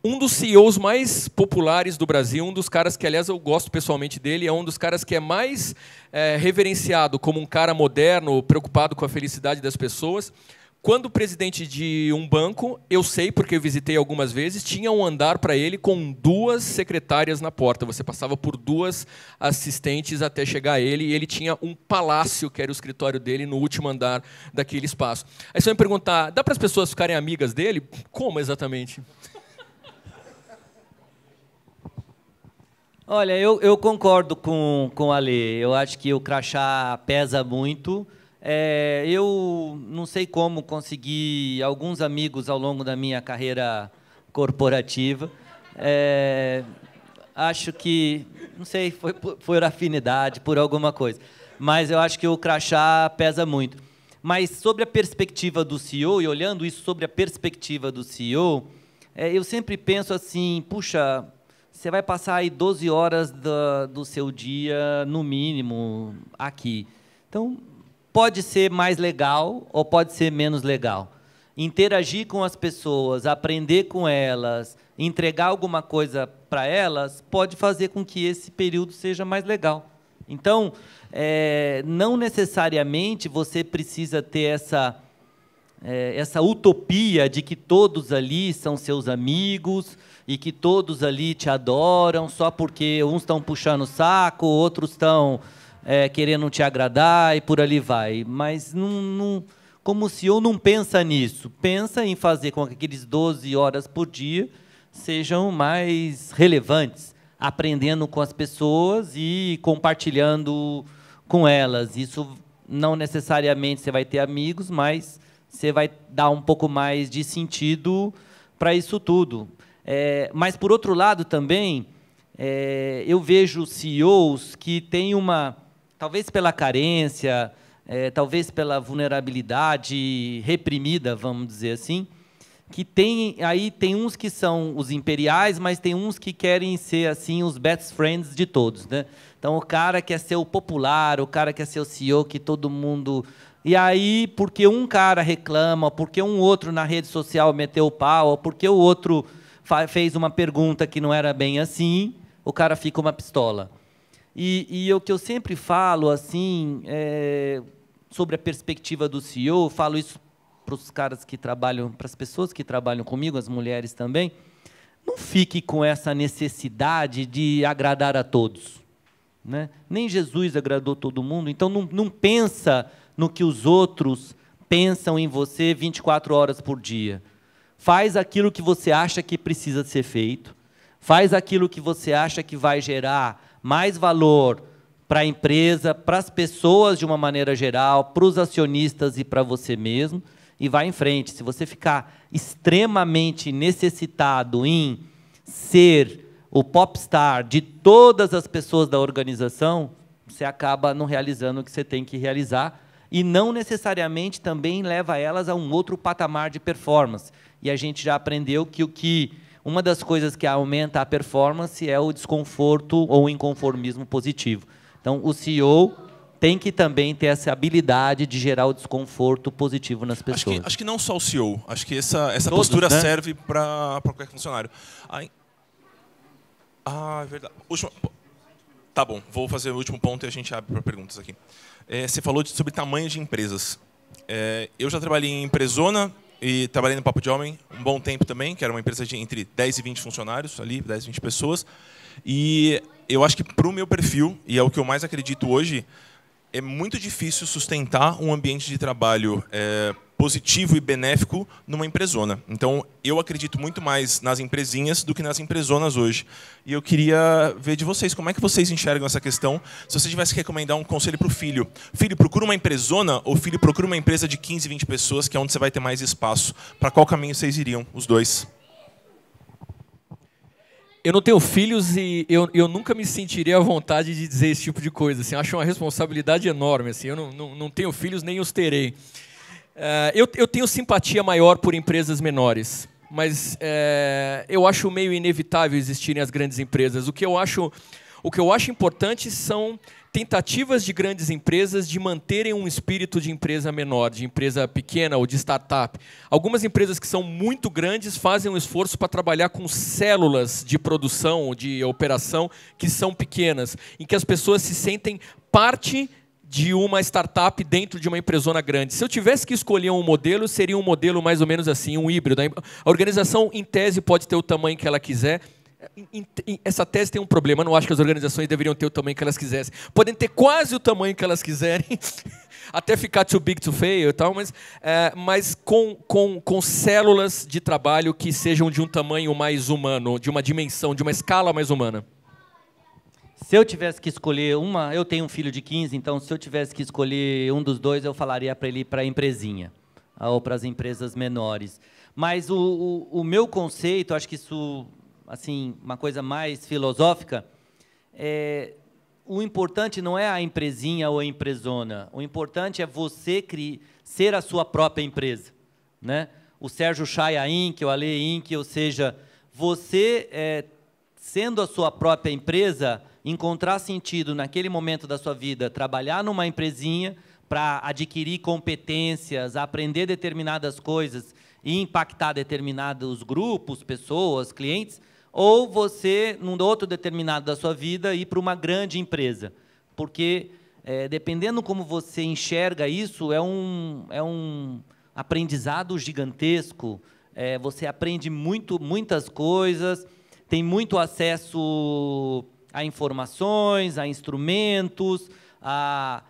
Um dos CEOs mais populares do Brasil, um dos caras que, aliás, eu gosto pessoalmente dele, é um dos caras que é mais é, reverenciado como um cara moderno, preocupado com a felicidade das pessoas, quando o presidente de um banco, eu sei porque eu visitei algumas vezes, tinha um andar para ele com duas secretárias na porta. Você passava por duas assistentes até chegar a ele, e ele tinha um palácio, que era o escritório dele, no último andar daquele espaço. Aí você vai me perguntar: dá para as pessoas ficarem amigas dele? Como exatamente? Olha, eu, eu concordo com, com a lei. Eu acho que o crachá pesa muito é, eu não sei como consegui alguns amigos ao longo da minha carreira corporativa. É, acho que, não sei, foi por afinidade, por alguma coisa. Mas eu acho que o crachá pesa muito. Mas sobre a perspectiva do CEO, e olhando isso sobre a perspectiva do CEO, é, eu sempre penso assim: puxa, você vai passar aí 12 horas do, do seu dia, no mínimo, aqui. Então, pode ser mais legal ou pode ser menos legal. Interagir com as pessoas, aprender com elas, entregar alguma coisa para elas, pode fazer com que esse período seja mais legal. Então, é, não necessariamente você precisa ter essa, é, essa utopia de que todos ali são seus amigos e que todos ali te adoram só porque uns estão puxando o saco, outros estão é, querendo te agradar e por ali vai. Mas não, não, como o CEO não pensa nisso, pensa em fazer com que aqueles 12 horas por dia sejam mais relevantes, aprendendo com as pessoas e compartilhando com elas. Isso não necessariamente você vai ter amigos, mas você vai dar um pouco mais de sentido para isso tudo. É, mas, por outro lado, também, é, eu vejo CEOs que têm uma talvez pela carência, é, talvez pela vulnerabilidade reprimida, vamos dizer assim, que tem aí tem uns que são os imperiais, mas tem uns que querem ser assim os best friends de todos, né? Então o cara quer ser o popular, o cara quer ser o CEO que todo mundo e aí porque um cara reclama, porque um outro na rede social meteu o pau, porque o outro fez uma pergunta que não era bem assim, o cara fica uma pistola. E, e o que eu sempre falo, assim, é, sobre a perspectiva do CEO, falo isso para os caras que trabalham, para as pessoas que trabalham comigo, as mulheres também, não fique com essa necessidade de agradar a todos. Né? Nem Jesus agradou todo mundo, então não, não pensa no que os outros pensam em você 24 horas por dia. Faz aquilo que você acha que precisa ser feito, faz aquilo que você acha que vai gerar mais valor para a empresa, para as pessoas de uma maneira geral, para os acionistas e para você mesmo, e vai em frente. Se você ficar extremamente necessitado em ser o popstar de todas as pessoas da organização, você acaba não realizando o que você tem que realizar e não necessariamente também leva elas a um outro patamar de performance. E a gente já aprendeu que o que uma das coisas que aumenta a performance é o desconforto ou o inconformismo positivo. Então, o CEO tem que também ter essa habilidade de gerar o desconforto positivo nas pessoas. Acho que, acho que não só o CEO. Acho que essa, essa Todos, postura né? serve para qualquer funcionário. ah, é verdade. Última, tá bom, vou fazer o último ponto e a gente abre para perguntas aqui. É, você falou de, sobre tamanho de empresas. É, eu já trabalhei em empresona, e trabalhei no Papo de Homem um bom tempo também, que era uma empresa de entre 10 e 20 funcionários ali, 10, 20 pessoas. E eu acho que para o meu perfil, e é o que eu mais acredito hoje, é muito difícil sustentar um ambiente de trabalho é, positivo e benéfico numa empresona. Então, eu acredito muito mais nas empresinhas do que nas empresonas hoje. E eu queria ver de vocês, como é que vocês enxergam essa questão? Se você tivesse que recomendar um conselho para o filho, filho, procura uma empresona ou filho, procura uma empresa de 15, 20 pessoas, que é onde você vai ter mais espaço. Para qual caminho vocês iriam, os dois? eu não tenho filhos e eu, eu nunca me sentiria à vontade de dizer esse tipo de coisa. Assim, acho uma responsabilidade enorme. Assim, eu não, não, não tenho filhos nem os terei. Uh, eu, eu, tenho simpatia maior por empresas menores, mas uh, eu acho meio inevitável existirem as grandes empresas. O que eu acho, o que eu acho importante são tentativas de grandes empresas de manterem um espírito de empresa menor, de empresa pequena ou de startup. Algumas empresas que são muito grandes fazem um esforço para trabalhar com células de produção, de operação, que são pequenas, em que as pessoas se sentem parte de uma startup dentro de uma empresa grande. Se eu tivesse que escolher um modelo, seria um modelo mais ou menos assim, um híbrido. A organização, em tese, pode ter o tamanho que ela quiser. Essa tese tem um problema. Eu não acho que as organizações deveriam ter o tamanho que elas quisessem. Podem ter quase o tamanho que elas quiserem, até ficar too big to fail e tal, mas, é, mas com, com, com células de trabalho que sejam de um tamanho mais humano, de uma dimensão, de uma escala mais humana. Se eu tivesse que escolher uma, eu tenho um filho de 15, então se eu tivesse que escolher um dos dois, eu falaria para ele ir para a empresinha ah, ou para as empresas menores. Mas o, o, o, meu conceito, acho que isso, assim, uma coisa mais filosófica, é o importante não é a empresinha ou a empresona. O importante é você criar, ser a sua própria empresa, né? O Sérgio Chaya Inc, o Ale Inc, ou seja, você é, sendo a sua própria empresa, encontrar sentido naquele momento da sua vida, trabalhar numa empresinha para adquirir competências, aprender determinadas coisas e impactar determinados grupos, pessoas, clientes, ou você, num outro determinado da sua vida, ir para uma grande empresa. Porque, é, dependendo como você enxerga isso, é um, é um aprendizado gigantesco. É, você aprende muito, muitas coisas, tem muito acesso a informações, a instrumentos, a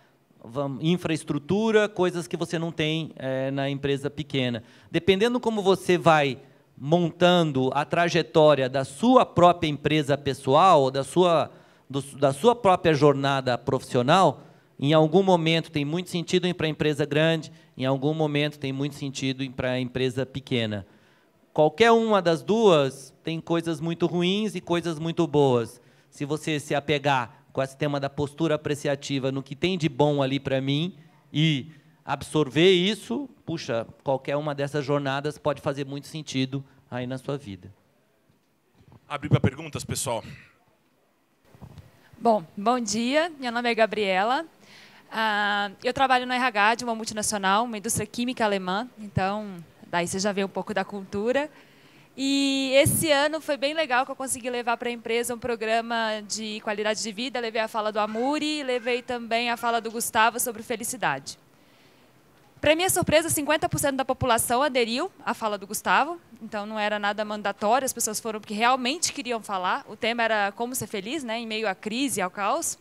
infraestrutura, coisas que você não tem é, na empresa pequena. Dependendo como você vai montando a trajetória da sua própria empresa pessoal, da sua, do, da sua própria jornada profissional, em algum momento tem muito sentido ir para a empresa grande, em algum momento tem muito sentido ir para a empresa pequena. Qualquer uma das duas tem coisas muito ruins e coisas muito boas se você se apegar com esse tema da postura apreciativa no que tem de bom ali para mim e absorver isso, puxa, qualquer uma dessas jornadas pode fazer muito sentido aí na sua vida. Abrir para perguntas, pessoal. Bom, bom dia. Meu nome é Gabriela. Ah, eu trabalho no RH de uma multinacional, uma indústria química alemã. Então, daí você já vê um pouco da cultura. E esse ano foi bem legal que eu consegui levar para a empresa um programa de qualidade de vida. Levei a fala do Amuri, levei também a fala do Gustavo sobre felicidade. Para minha surpresa, 50% da população aderiu à fala do Gustavo, então não era nada mandatório, as pessoas foram porque realmente queriam falar. O tema era como ser feliz, né, em meio à crise, ao caos.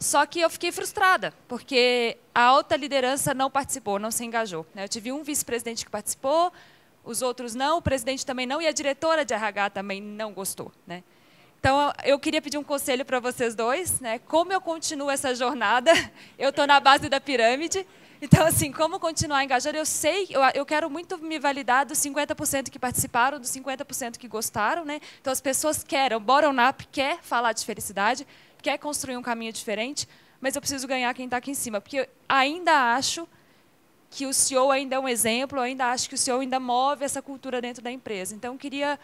Só que eu fiquei frustrada, porque a alta liderança não participou, não se engajou. Né. Eu tive um vice-presidente que participou, os outros não, o presidente também não e a diretora de RH também não gostou, né? Então, eu queria pedir um conselho para vocês dois, né? Como eu continuo essa jornada? Eu estou na base da pirâmide. Então, assim, como continuar engajando? Eu sei, eu, eu quero muito me validar dos 50% que participaram, dos 50% que gostaram, né? Então, as pessoas querem, o bottom-up quer falar de felicidade, quer construir um caminho diferente, mas eu preciso ganhar quem está aqui em cima, porque eu ainda acho que o CEO ainda é um exemplo, ainda acho que o CEO ainda move essa cultura dentro da empresa. Então, queria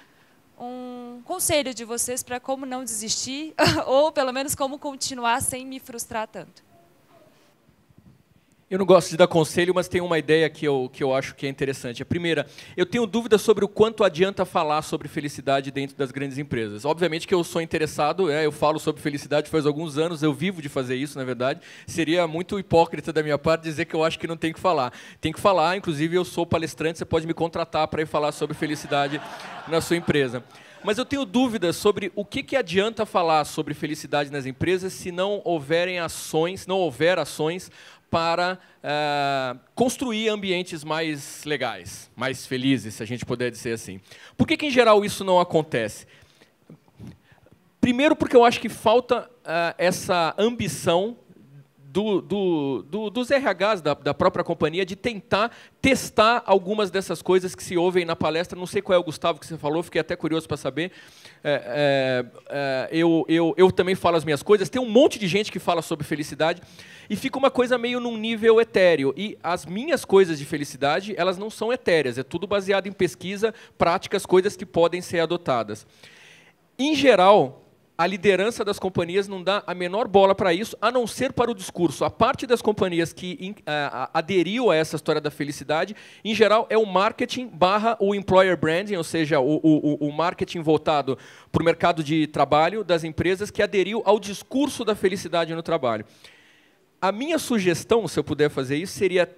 um conselho de vocês para como não desistir, ou pelo menos como continuar sem me frustrar tanto. Eu não gosto de dar conselho, mas tem uma ideia que eu, que eu acho que é interessante. A primeira, eu tenho dúvidas sobre o quanto adianta falar sobre felicidade dentro das grandes empresas. Obviamente que eu sou interessado, né, eu falo sobre felicidade faz alguns anos, eu vivo de fazer isso, na verdade. Seria muito hipócrita da minha parte dizer que eu acho que não tem que falar. Tem que falar, inclusive eu sou palestrante, você pode me contratar para ir falar sobre felicidade na sua empresa. Mas eu tenho dúvidas sobre o que, que adianta falar sobre felicidade nas empresas se não houverem ações, não houver ações para eh, construir ambientes mais legais, mais felizes, se a gente puder dizer assim. Por que, que em geral, isso não acontece? Primeiro, porque eu acho que falta uh, essa ambição do, do, do, dos RHs da, da, própria companhia de tentar testar algumas dessas coisas que se ouvem na palestra. Não sei qual é o Gustavo que você falou, fiquei até curioso para saber. É, é, é, eu, eu, eu também falo as minhas coisas. Tem um monte de gente que fala sobre felicidade e fica uma coisa meio num nível etéreo. E as minhas coisas de felicidade, elas não são etéreas. É tudo baseado em pesquisa, práticas, coisas que podem ser adotadas. Em geral, a liderança das companhias não dá a menor bola para isso, a não ser para o discurso. A parte das companhias que aderiu a essa história da felicidade, em geral, é o marketing barra o employer branding, ou seja, o, o, o marketing voltado para o mercado de trabalho das empresas que aderiu ao discurso da felicidade no trabalho. A minha sugestão, se eu puder fazer isso, seria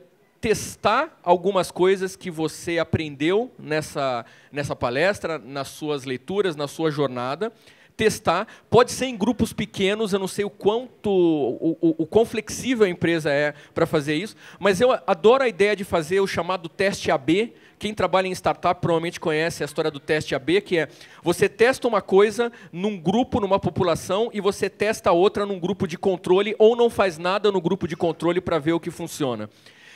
testar algumas coisas que você aprendeu nessa, nessa palestra, nas suas leituras, na sua jornada testar. Pode ser em grupos pequenos, eu não sei o quanto, o, o, o quão flexível a empresa é para fazer isso, mas eu adoro a ideia de fazer o chamado teste AB. Quem trabalha em startup provavelmente conhece a história do teste AB, que é você testa uma coisa num grupo, numa população, e você testa outra num grupo de controle, ou não faz nada no grupo de controle para ver o que funciona.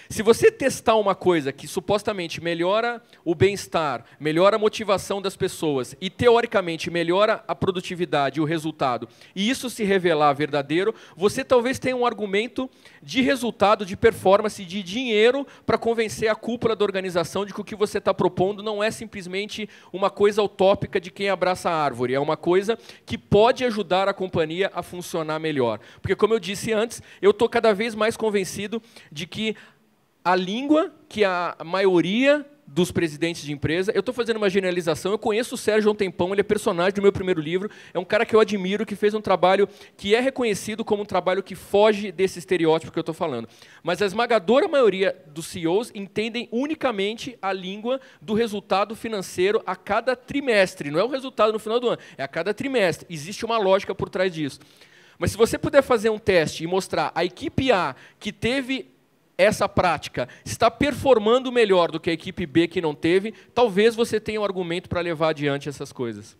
Se você testar uma coisa que supostamente melhora o bem-estar, melhora a motivação das pessoas e teoricamente melhora a produtividade e o resultado, e isso se revelar verdadeiro, você talvez tenha um argumento de resultado, de performance, de dinheiro para convencer a cúpula da organização de que o que você está propondo não é simplesmente uma coisa utópica de quem abraça a árvore, é uma coisa que pode ajudar a companhia a funcionar melhor. Porque, como eu disse antes, eu estou cada vez mais convencido de que a língua que é a maioria dos presidentes de empresa. Eu estou fazendo uma generalização. Eu conheço o Sérgio há um tempão, ele é personagem do meu primeiro livro. É um cara que eu admiro, que fez um trabalho que é reconhecido como um trabalho que foge desse estereótipo que eu estou falando. Mas a esmagadora maioria dos CEOs entendem unicamente a língua do resultado financeiro a cada trimestre. Não é o resultado no final do ano, é a cada trimestre. Existe uma lógica por trás disso. Mas se você puder fazer um teste e mostrar a equipe A que teve essa prática está performando melhor do que a equipe B que não teve, talvez você tenha um argumento para levar adiante essas coisas.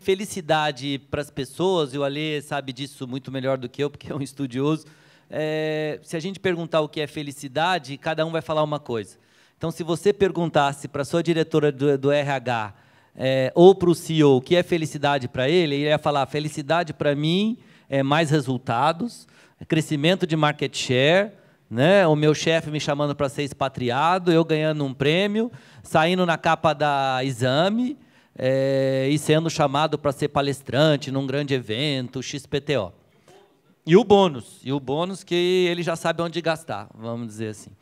Felicidade para as pessoas, e o Alê sabe disso muito melhor do que eu, porque é um estudioso. É, se a gente perguntar o que é felicidade, cada um vai falar uma coisa. Então, se você perguntasse para a sua diretora do, do RH é, eh, ou para o CEO o que é felicidade para ele, ele ia falar: felicidade para mim é mais resultados, crescimento de market share né? O meu chefe me chamando para ser expatriado, eu ganhando um prêmio, saindo na capa da Exame é, e sendo chamado para ser palestrante num grande evento, XPTO. E o bônus, e o bônus que ele já sabe onde gastar, vamos dizer assim.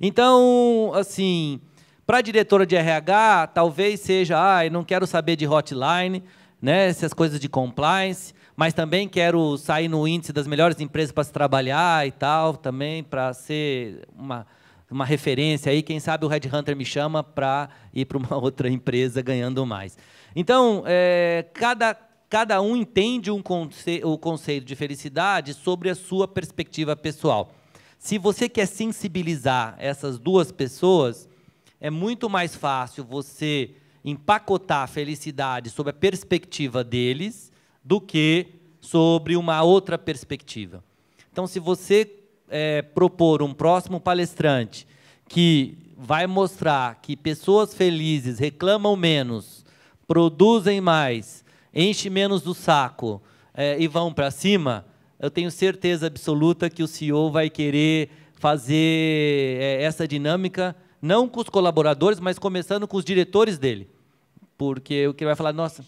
Então, assim, para a diretora de RH, talvez seja, ah, eu não quero saber de hotline, né, essas coisas de compliance, mas também quero sair no índice das melhores empresas para se trabalhar e tal, também para ser uma, uma referência aí. Quem sabe o Red Hunter me chama para ir para uma outra empresa ganhando mais. Então, é, cada, cada um entende um conce, o conceito de felicidade sobre a sua perspectiva pessoal. Se você quer sensibilizar essas duas pessoas, é muito mais fácil você empacotar a felicidade sob a perspectiva deles do que sobre uma outra perspectiva. Então, se você é, propor um próximo palestrante que vai mostrar que pessoas felizes reclamam menos, produzem mais, enchem menos do saco é, e vão para cima, eu tenho certeza absoluta que o CEO vai querer fazer é, essa dinâmica, não com os colaboradores, mas começando com os diretores dele. Porque o que ele vai falar, nossa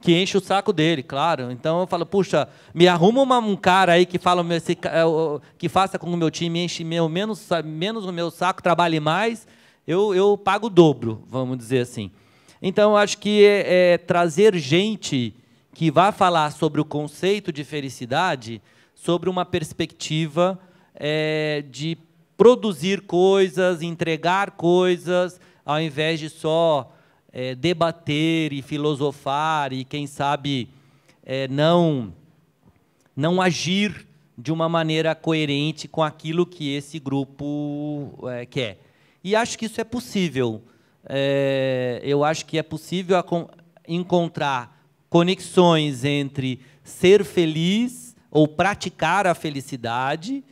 que enche o saco dele, claro. Então eu falo, puxa, me arruma uma, um cara aí que fala esse, é, que faça com que o meu time enche meu, menos, menos o meu saco, trabalhe mais, eu, eu pago o dobro, vamos dizer assim. Então eu acho que é, é, trazer gente que vá falar sobre o conceito de felicidade, sobre uma perspectiva é, de produzir coisas, entregar coisas, ao invés de só é, debater e filosofar e, quem sabe, é, não, não agir de uma maneira coerente com aquilo que esse grupo é, quer. E acho que isso é possível. É, eu acho que é possível encontrar conexões entre ser feliz ou praticar a felicidade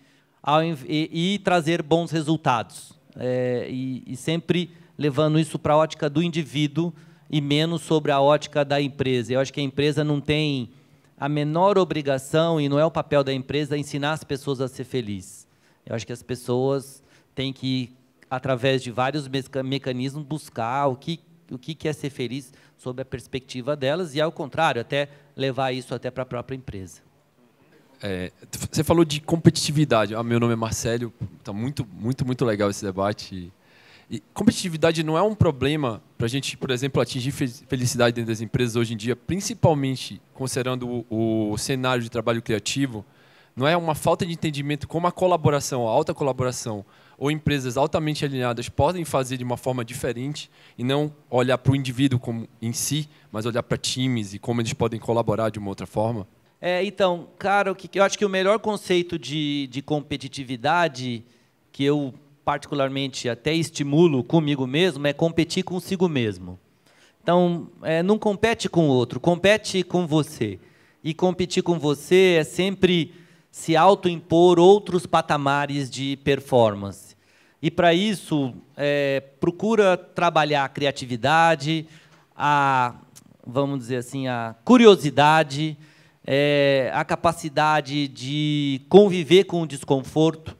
e, trazer bons resultados. É, e, e sempre levando isso para a ótica do indivíduo e menos sobre a ótica da empresa. Eu acho que a empresa não tem a menor obrigação e não é o papel da empresa ensinar as pessoas a ser felizes. Eu acho que as pessoas têm que, através de vários mecanismos, buscar o que, o que é ser feliz sob a perspectiva delas e, ao contrário, até levar isso até para a própria empresa. É, você falou de competitividade. Ah, meu nome é Marcelo. Está muito, muito, muito legal esse debate. E competitividade não é um problema para a gente, por exemplo, atingir felicidade dentro das empresas hoje em dia, principalmente considerando o, o, cenário de trabalho criativo, não é uma falta de entendimento como a colaboração, a alta colaboração, ou empresas altamente alinhadas podem fazer de uma forma diferente e não olhar para o indivíduo como em si, mas olhar para times e como eles podem colaborar de uma outra forma? É, então, cara, eu acho que o melhor conceito de, de competitividade que eu particularmente até estimulo comigo mesmo é competir consigo mesmo. Então, é, não compete com o outro, compete com você. E competir com você é sempre se autoimpor outros patamares de performance. E para isso, é, procura trabalhar a criatividade, a, vamos dizer assim, a curiosidade, é, a capacidade de conviver com o desconforto,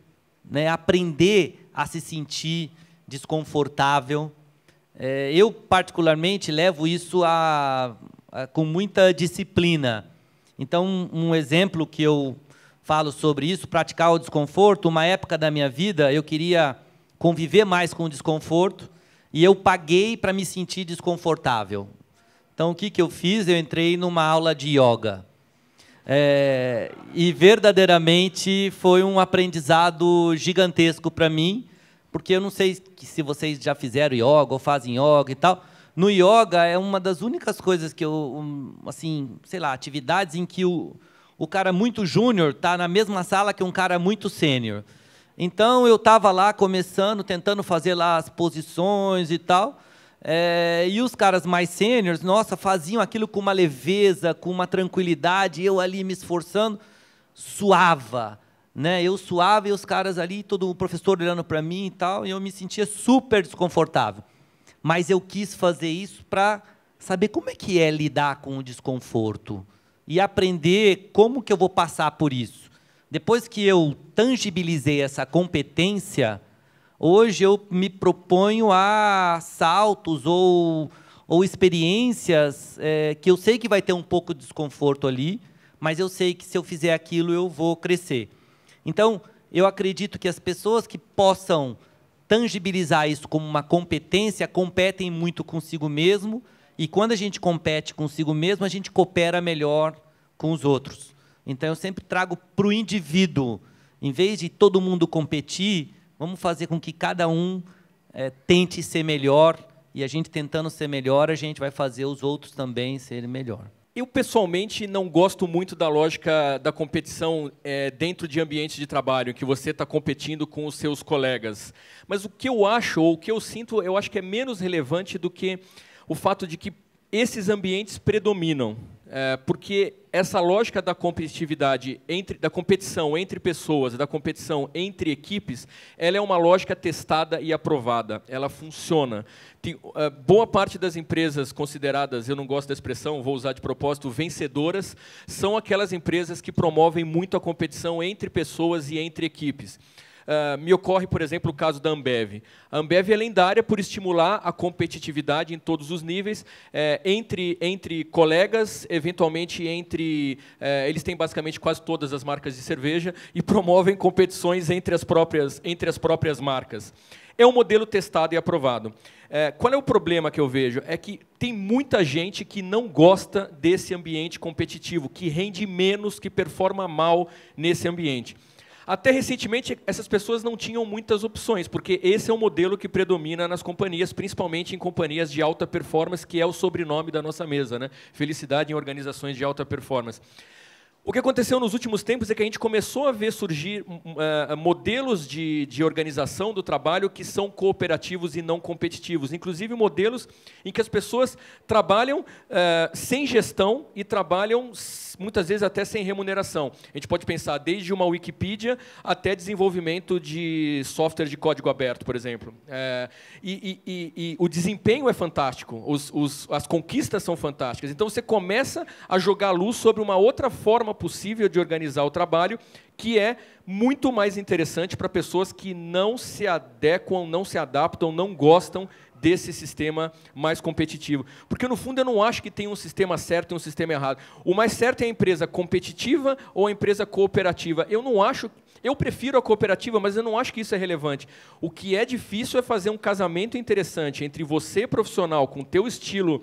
né, aprender a se sentir desconfortável. É, eu, particularmente, levo isso a, a, com muita disciplina. Então, um exemplo que eu falo sobre isso, praticar o desconforto, uma época da minha vida, eu queria conviver mais com o desconforto e eu paguei para me sentir desconfortável. Então, o que, que eu fiz? Eu entrei numa aula de yoga. É, e verdadeiramente foi um aprendizado gigantesco para mim, porque eu não sei se vocês já fizeram yoga ou fazem yoga e tal. No yoga é uma das únicas coisas que eu, assim, sei lá, atividades em que o, o cara muito júnior está na mesma sala que um cara muito sênior. Então eu estava lá começando, tentando fazer lá as posições e tal. É, e os caras mais sêniores, nossa, faziam aquilo com uma leveza, com uma tranquilidade, eu ali me esforçando, suava. Né? Eu suava e os caras ali, todo o professor olhando para mim e tal, e eu me sentia super desconfortável. Mas eu quis fazer isso para saber como é que é lidar com o desconforto e aprender como que eu vou passar por isso. Depois que eu tangibilizei essa competência, Hoje eu me proponho a saltos ou, ou experiências é, que eu sei que vai ter um pouco de desconforto ali, mas eu sei que se eu fizer aquilo eu vou crescer. Então, eu acredito que as pessoas que possam tangibilizar isso como uma competência competem muito consigo mesmo, e quando a gente compete consigo mesmo, a gente coopera melhor com os outros. Então, eu sempre trago para o indivíduo, em vez de todo mundo competir, Vamos fazer com que cada um é, tente ser melhor, e a gente tentando ser melhor, a gente vai fazer os outros também serem melhor. Eu, pessoalmente, não gosto muito da lógica da competição é, dentro de ambientes de trabalho, que você está competindo com os seus colegas. Mas o que eu acho, ou o que eu sinto, eu acho que é menos relevante do que o fato de que esses ambientes predominam é, porque essa lógica da competitividade, entre, da competição entre pessoas, da competição entre equipes, ela é uma lógica testada e aprovada, ela funciona. Tem, é, boa parte das empresas consideradas, eu não gosto da expressão, vou usar de propósito, vencedoras, são aquelas empresas que promovem muito a competição entre pessoas e entre equipes. Ah, me ocorre, por exemplo, o caso da Ambev. A Ambev é lendária por estimular a competitividade em todos os níveis, é, entre, entre colegas, eventualmente entre. É, eles têm basicamente quase todas as marcas de cerveja e promovem competições entre as próprias, entre as próprias marcas. É um modelo testado e aprovado. É, qual é o problema que eu vejo? É que tem muita gente que não gosta desse ambiente competitivo, que rende menos, que performa mal nesse ambiente. Até recentemente, essas pessoas não tinham muitas opções, porque esse é o modelo que predomina nas companhias, principalmente em companhias de alta performance, que é o sobrenome da nossa mesa, né? Felicidade em organizações de alta performance. O que aconteceu nos últimos tempos é que a gente começou a ver surgir uh, modelos de, de, organização do trabalho que são cooperativos e não competitivos, inclusive modelos em que as pessoas trabalham uh, sem gestão e trabalham muitas vezes até sem remuneração. A gente pode pensar desde uma Wikipedia até desenvolvimento de software de código aberto, por exemplo. e, e, e, e, o desempenho é fantástico, os, os, as conquistas são fantásticas. Então você começa a jogar luz sobre uma outra forma possível de organizar o trabalho, que é muito mais interessante para pessoas que não se adequam, não se adaptam, não gostam desse sistema mais competitivo. Porque, no fundo, eu não acho que tem um sistema certo e um sistema errado. O mais certo é a empresa competitiva ou a empresa cooperativa. Eu não acho. Eu prefiro a cooperativa, mas eu não acho que isso é relevante. O que é difícil é fazer um casamento interessante entre você, profissional, com o teu estilo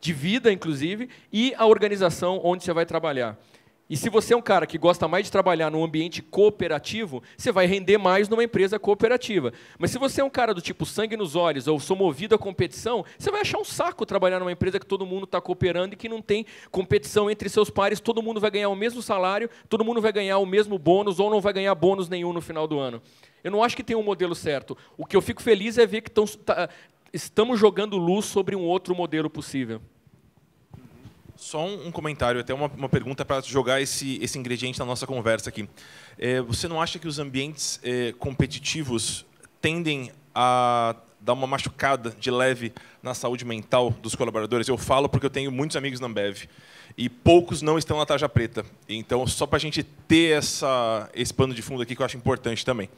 de vida, inclusive, e a organização onde você vai trabalhar. E se você é um cara que gosta mais de trabalhar num ambiente cooperativo, você vai render mais numa empresa cooperativa. Mas se você é um cara do tipo sangue nos olhos ou sou movido à competição, você vai achar um saco trabalhar numa empresa que todo mundo está cooperando e que não tem competição entre seus pares, todo mundo vai ganhar o mesmo salário, todo mundo vai ganhar o mesmo bônus ou não vai ganhar bônus nenhum no final do ano. Eu não acho que tem um modelo certo. O que eu fico feliz é ver que tão, tá, estamos jogando luz sobre um outro modelo possível. Só um, comentário, até uma, uma pergunta para jogar esse, esse ingrediente na nossa conversa aqui. É, você não acha que os ambientes é, competitivos tendem a dar uma machucada de leve na saúde mental dos colaboradores? Eu falo porque eu tenho muitos amigos na Ambev e poucos não estão na tarja preta. Então, só para a gente ter essa, esse pano de fundo aqui que eu acho importante também.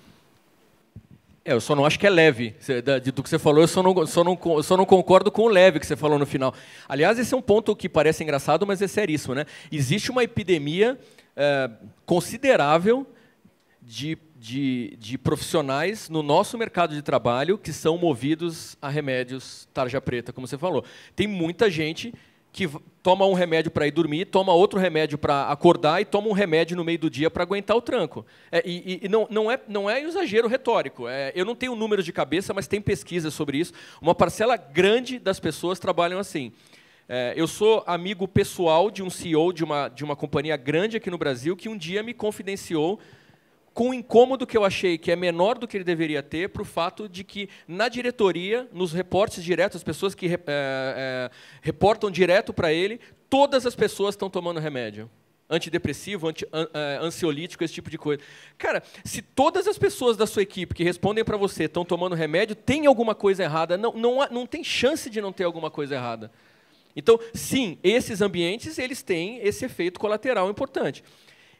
É, eu só não acho que é leve. Do que você falou, eu só não, só, não, só não concordo com o leve que você falou no final. Aliás, esse é um ponto que parece engraçado, mas é seríssimo. Né? Existe uma epidemia é, considerável de, de, de profissionais no nosso mercado de trabalho que são movidos a remédios tarja preta, como você falou. Tem muita gente que toma um remédio para ir dormir, toma outro remédio para acordar e toma um remédio no meio do dia para aguentar o tranco. É, e, e não, não, é, não é exagero retórico. É, eu não tenho números de cabeça, mas tem pesquisas sobre isso. Uma parcela grande das pessoas trabalham assim. É, eu sou amigo pessoal de um CEO de uma, de uma companhia grande aqui no Brasil que um dia me confidenciou com o incômodo que eu achei que é menor do que ele deveria ter, para o fato de que na diretoria, nos reportes diretos, as pessoas que é, é, reportam direto para ele, todas as pessoas estão tomando remédio. Antidepressivo, anti, eh, ansiolítico, esse tipo de coisa. Cara, se todas as pessoas da sua equipe que respondem para você estão tomando remédio, tem alguma coisa errada. Não, não, não tem chance de não ter alguma coisa errada. Então, sim, esses ambientes eles têm esse efeito colateral importante.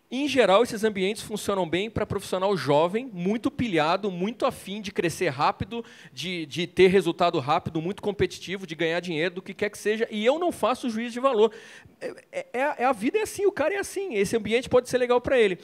Em geral, esses ambientes funcionam bem para profissional jovem, muito pilhado, muito afim de crescer rápido, de, de ter resultado rápido, muito competitivo, de ganhar dinheiro, do que quer que seja. E eu não faço juízo de valor. É, é, é, é a vida é assim, o cara é assim. Esse ambiente pode ser legal para ele.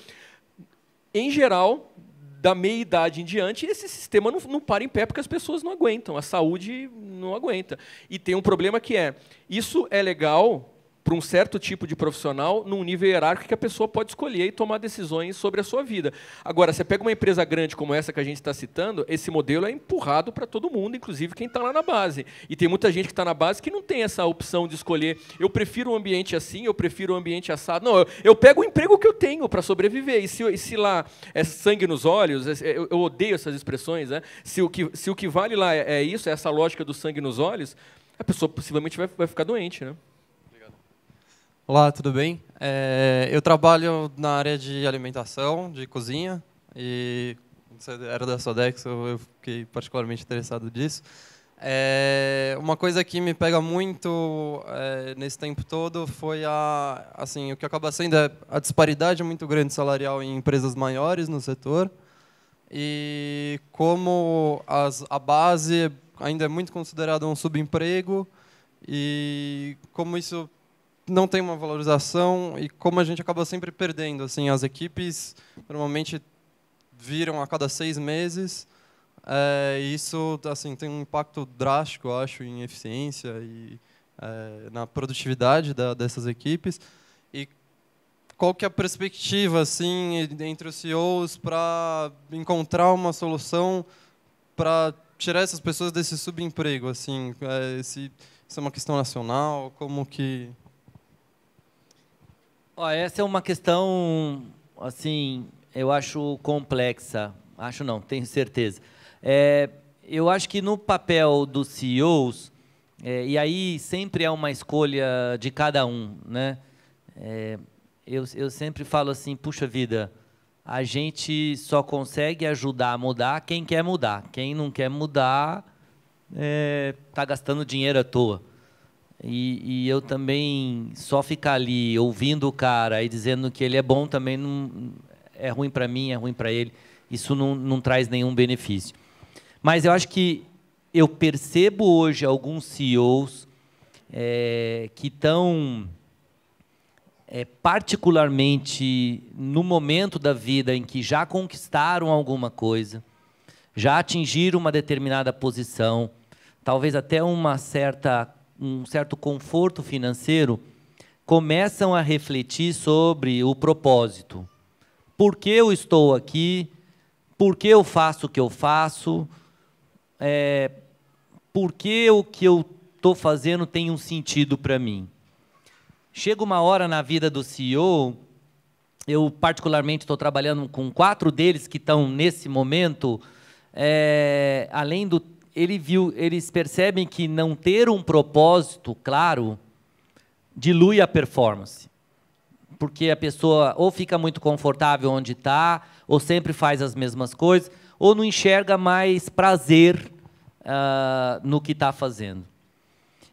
Em geral, da meia-idade em diante, esse sistema não, não para em pé porque as pessoas não aguentam, a saúde não aguenta. E tem um problema que é: isso é legal para um certo tipo de profissional num nível hierárquico que a pessoa pode escolher e tomar decisões sobre a sua vida. Agora, você pega uma empresa grande como essa que a gente está citando, esse modelo é empurrado para todo mundo, inclusive quem está lá na base. E tem muita gente que está na base que não tem essa opção de escolher. Eu prefiro um ambiente assim, eu prefiro um ambiente assado. Não, eu, eu pego o emprego que eu tenho para sobreviver. E se, e se, lá é sangue nos olhos, é, é, eu, eu odeio essas expressões, né? Se o que, se o que vale lá é, é isso, é essa lógica do sangue nos olhos, a pessoa possivelmente vai, vai ficar doente, né? Olá, tudo bem? É, eu trabalho na área de alimentação, de cozinha, e era da Sodex, eu fiquei particularmente interessado disso. É, uma coisa que me pega muito é, nesse tempo todo foi a, assim, o que acaba sendo é a disparidade muito grande salarial em empresas maiores no setor e como as, a base ainda é muito considerada um subemprego e como isso não tem uma valorização e como a gente acaba sempre perdendo. Assim, as equipes normalmente viram a cada seis meses. É, isso assim tem um impacto drástico, eu acho, em eficiência e é, na produtividade da, dessas equipes. E qual que é a perspectiva assim entre os CEOs para encontrar uma solução para tirar essas pessoas desse subemprego? Assim, é, se isso é uma questão nacional, como que Ó, essa é uma questão, assim, eu acho complexa. Acho não, tenho certeza. É, eu acho que no papel dos CEOs, é, e aí sempre é uma escolha de cada um, né? É, eu, eu sempre falo assim, puxa vida, a gente só consegue ajudar a mudar quem quer mudar. Quem não quer mudar está é, gastando dinheiro à toa. E, e, eu também só ficar ali ouvindo o cara e dizendo que ele é bom também não, é ruim para mim, é ruim para ele. Isso não, não traz nenhum benefício. Mas eu acho que eu percebo hoje alguns CEOs é, que estão é, particularmente no momento da vida em que já conquistaram alguma coisa, já atingiram uma determinada posição, talvez até uma certa um certo conforto financeiro, começam a refletir sobre o propósito. Por que eu estou aqui? Por que eu faço o que eu faço? É, por que o que eu estou fazendo tem um sentido para mim? Chega uma hora na vida do CEO, eu particularmente estou trabalhando com quatro deles que estão nesse momento, é, além do ele viu, eles percebem que não ter um propósito claro dilui a performance. Porque a pessoa ou fica muito confortável onde está, ou sempre faz as mesmas coisas, ou não enxerga mais prazer uh, no que está fazendo.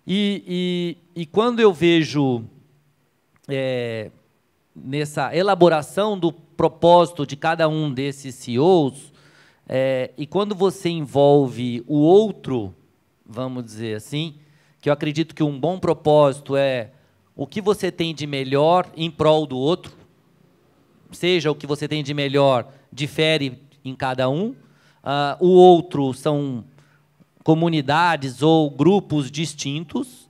E, e, e, quando eu vejo é, nessa elaboração do propósito de cada um desses CEOs, é, e quando você envolve o outro, vamos dizer assim, que eu acredito que um bom propósito é o que você tem de melhor em prol do outro, seja o que você tem de melhor difere em cada um, uh, o outro são comunidades ou grupos distintos,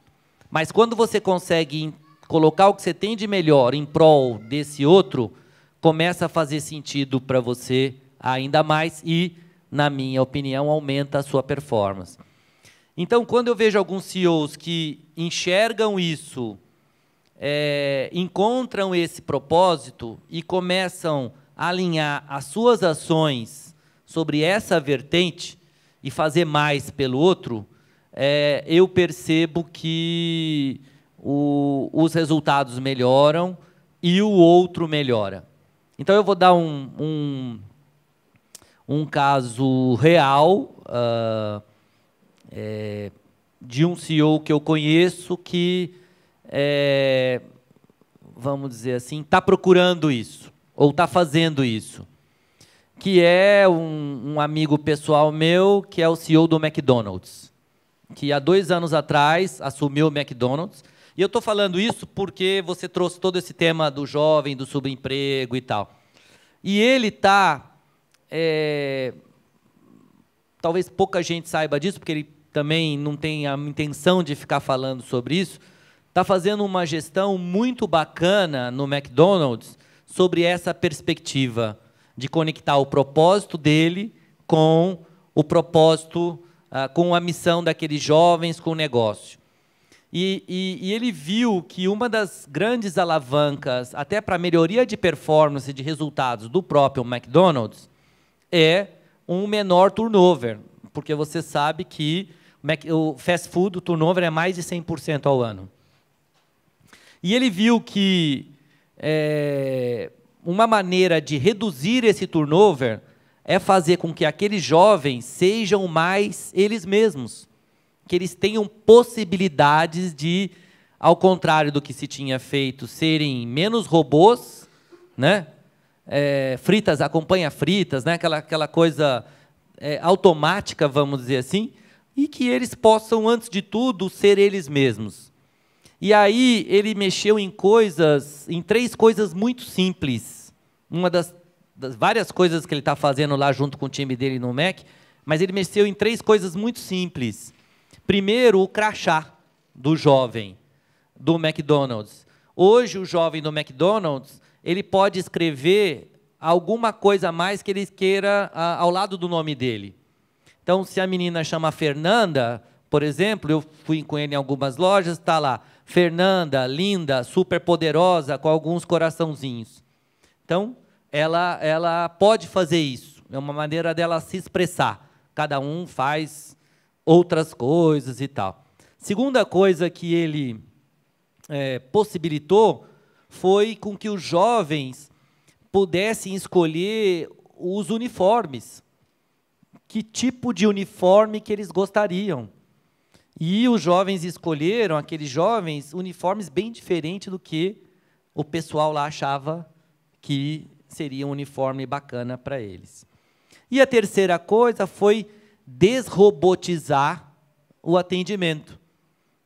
mas quando você consegue colocar o que você tem de melhor em prol desse outro, começa a fazer sentido para você ainda mais e, na minha opinião, aumenta a sua performance. Então, quando eu vejo alguns CEOs que enxergam isso, é, encontram esse propósito e começam a alinhar as suas ações sobre essa vertente e fazer mais pelo outro, é, eu percebo que o, os resultados melhoram e o outro melhora. Então, eu vou dar um, um um caso real uh, é, de um CEO que eu conheço que, é, vamos dizer assim, está procurando isso, ou está fazendo isso, que é um, um amigo pessoal meu, que é o CEO do McDonald's, que há dois anos atrás assumiu o McDonald's, e eu estou falando isso porque você trouxe todo esse tema do jovem, do subemprego e tal. E ele está é, talvez pouca gente saiba disso, porque ele também não tem a intenção de ficar falando sobre isso, está fazendo uma gestão muito bacana no McDonald's sobre essa perspectiva de conectar o propósito dele com o propósito, ah, com a missão daqueles jovens com o negócio. E, e, e ele viu que uma das grandes alavancas, até para a melhoria de performance e de resultados do próprio McDonald's, é um menor turnover, porque você sabe que o fast food, o turnover é mais de 100% ao ano. E ele viu que é, uma maneira de reduzir esse turnover é fazer com que aqueles jovens sejam mais eles mesmos, que eles tenham possibilidades de, ao contrário do que se tinha feito, serem menos robôs, né? é, fritas acompanha fritas, né? aquela, aquela coisa é, automática, vamos dizer assim, e que eles possam, antes de tudo, ser eles mesmos. E aí ele mexeu em coisas, em três coisas muito simples. Uma das, das várias coisas que ele está fazendo lá junto com o time dele no MEC, mas ele mexeu em três coisas muito simples. Primeiro, o crachá do jovem do McDonald's. Hoje o jovem do McDonald's ele pode escrever alguma coisa a mais que ele queira a, ao lado do nome dele. Então, se a menina chama Fernanda, por exemplo, eu fui com ele em algumas lojas, está lá, Fernanda, linda, super poderosa, com alguns coraçãozinhos. Então, ela, ela pode fazer isso. É uma maneira dela se expressar. Cada um faz outras coisas e tal. Segunda coisa que ele é, possibilitou foi com que os jovens pudessem escolher os uniformes. Que tipo de uniforme que eles gostariam. E os jovens escolheram, aqueles jovens, uniformes bem diferentes do que o pessoal lá achava que seria um uniforme bacana para eles. E a terceira coisa foi desrobotizar o atendimento.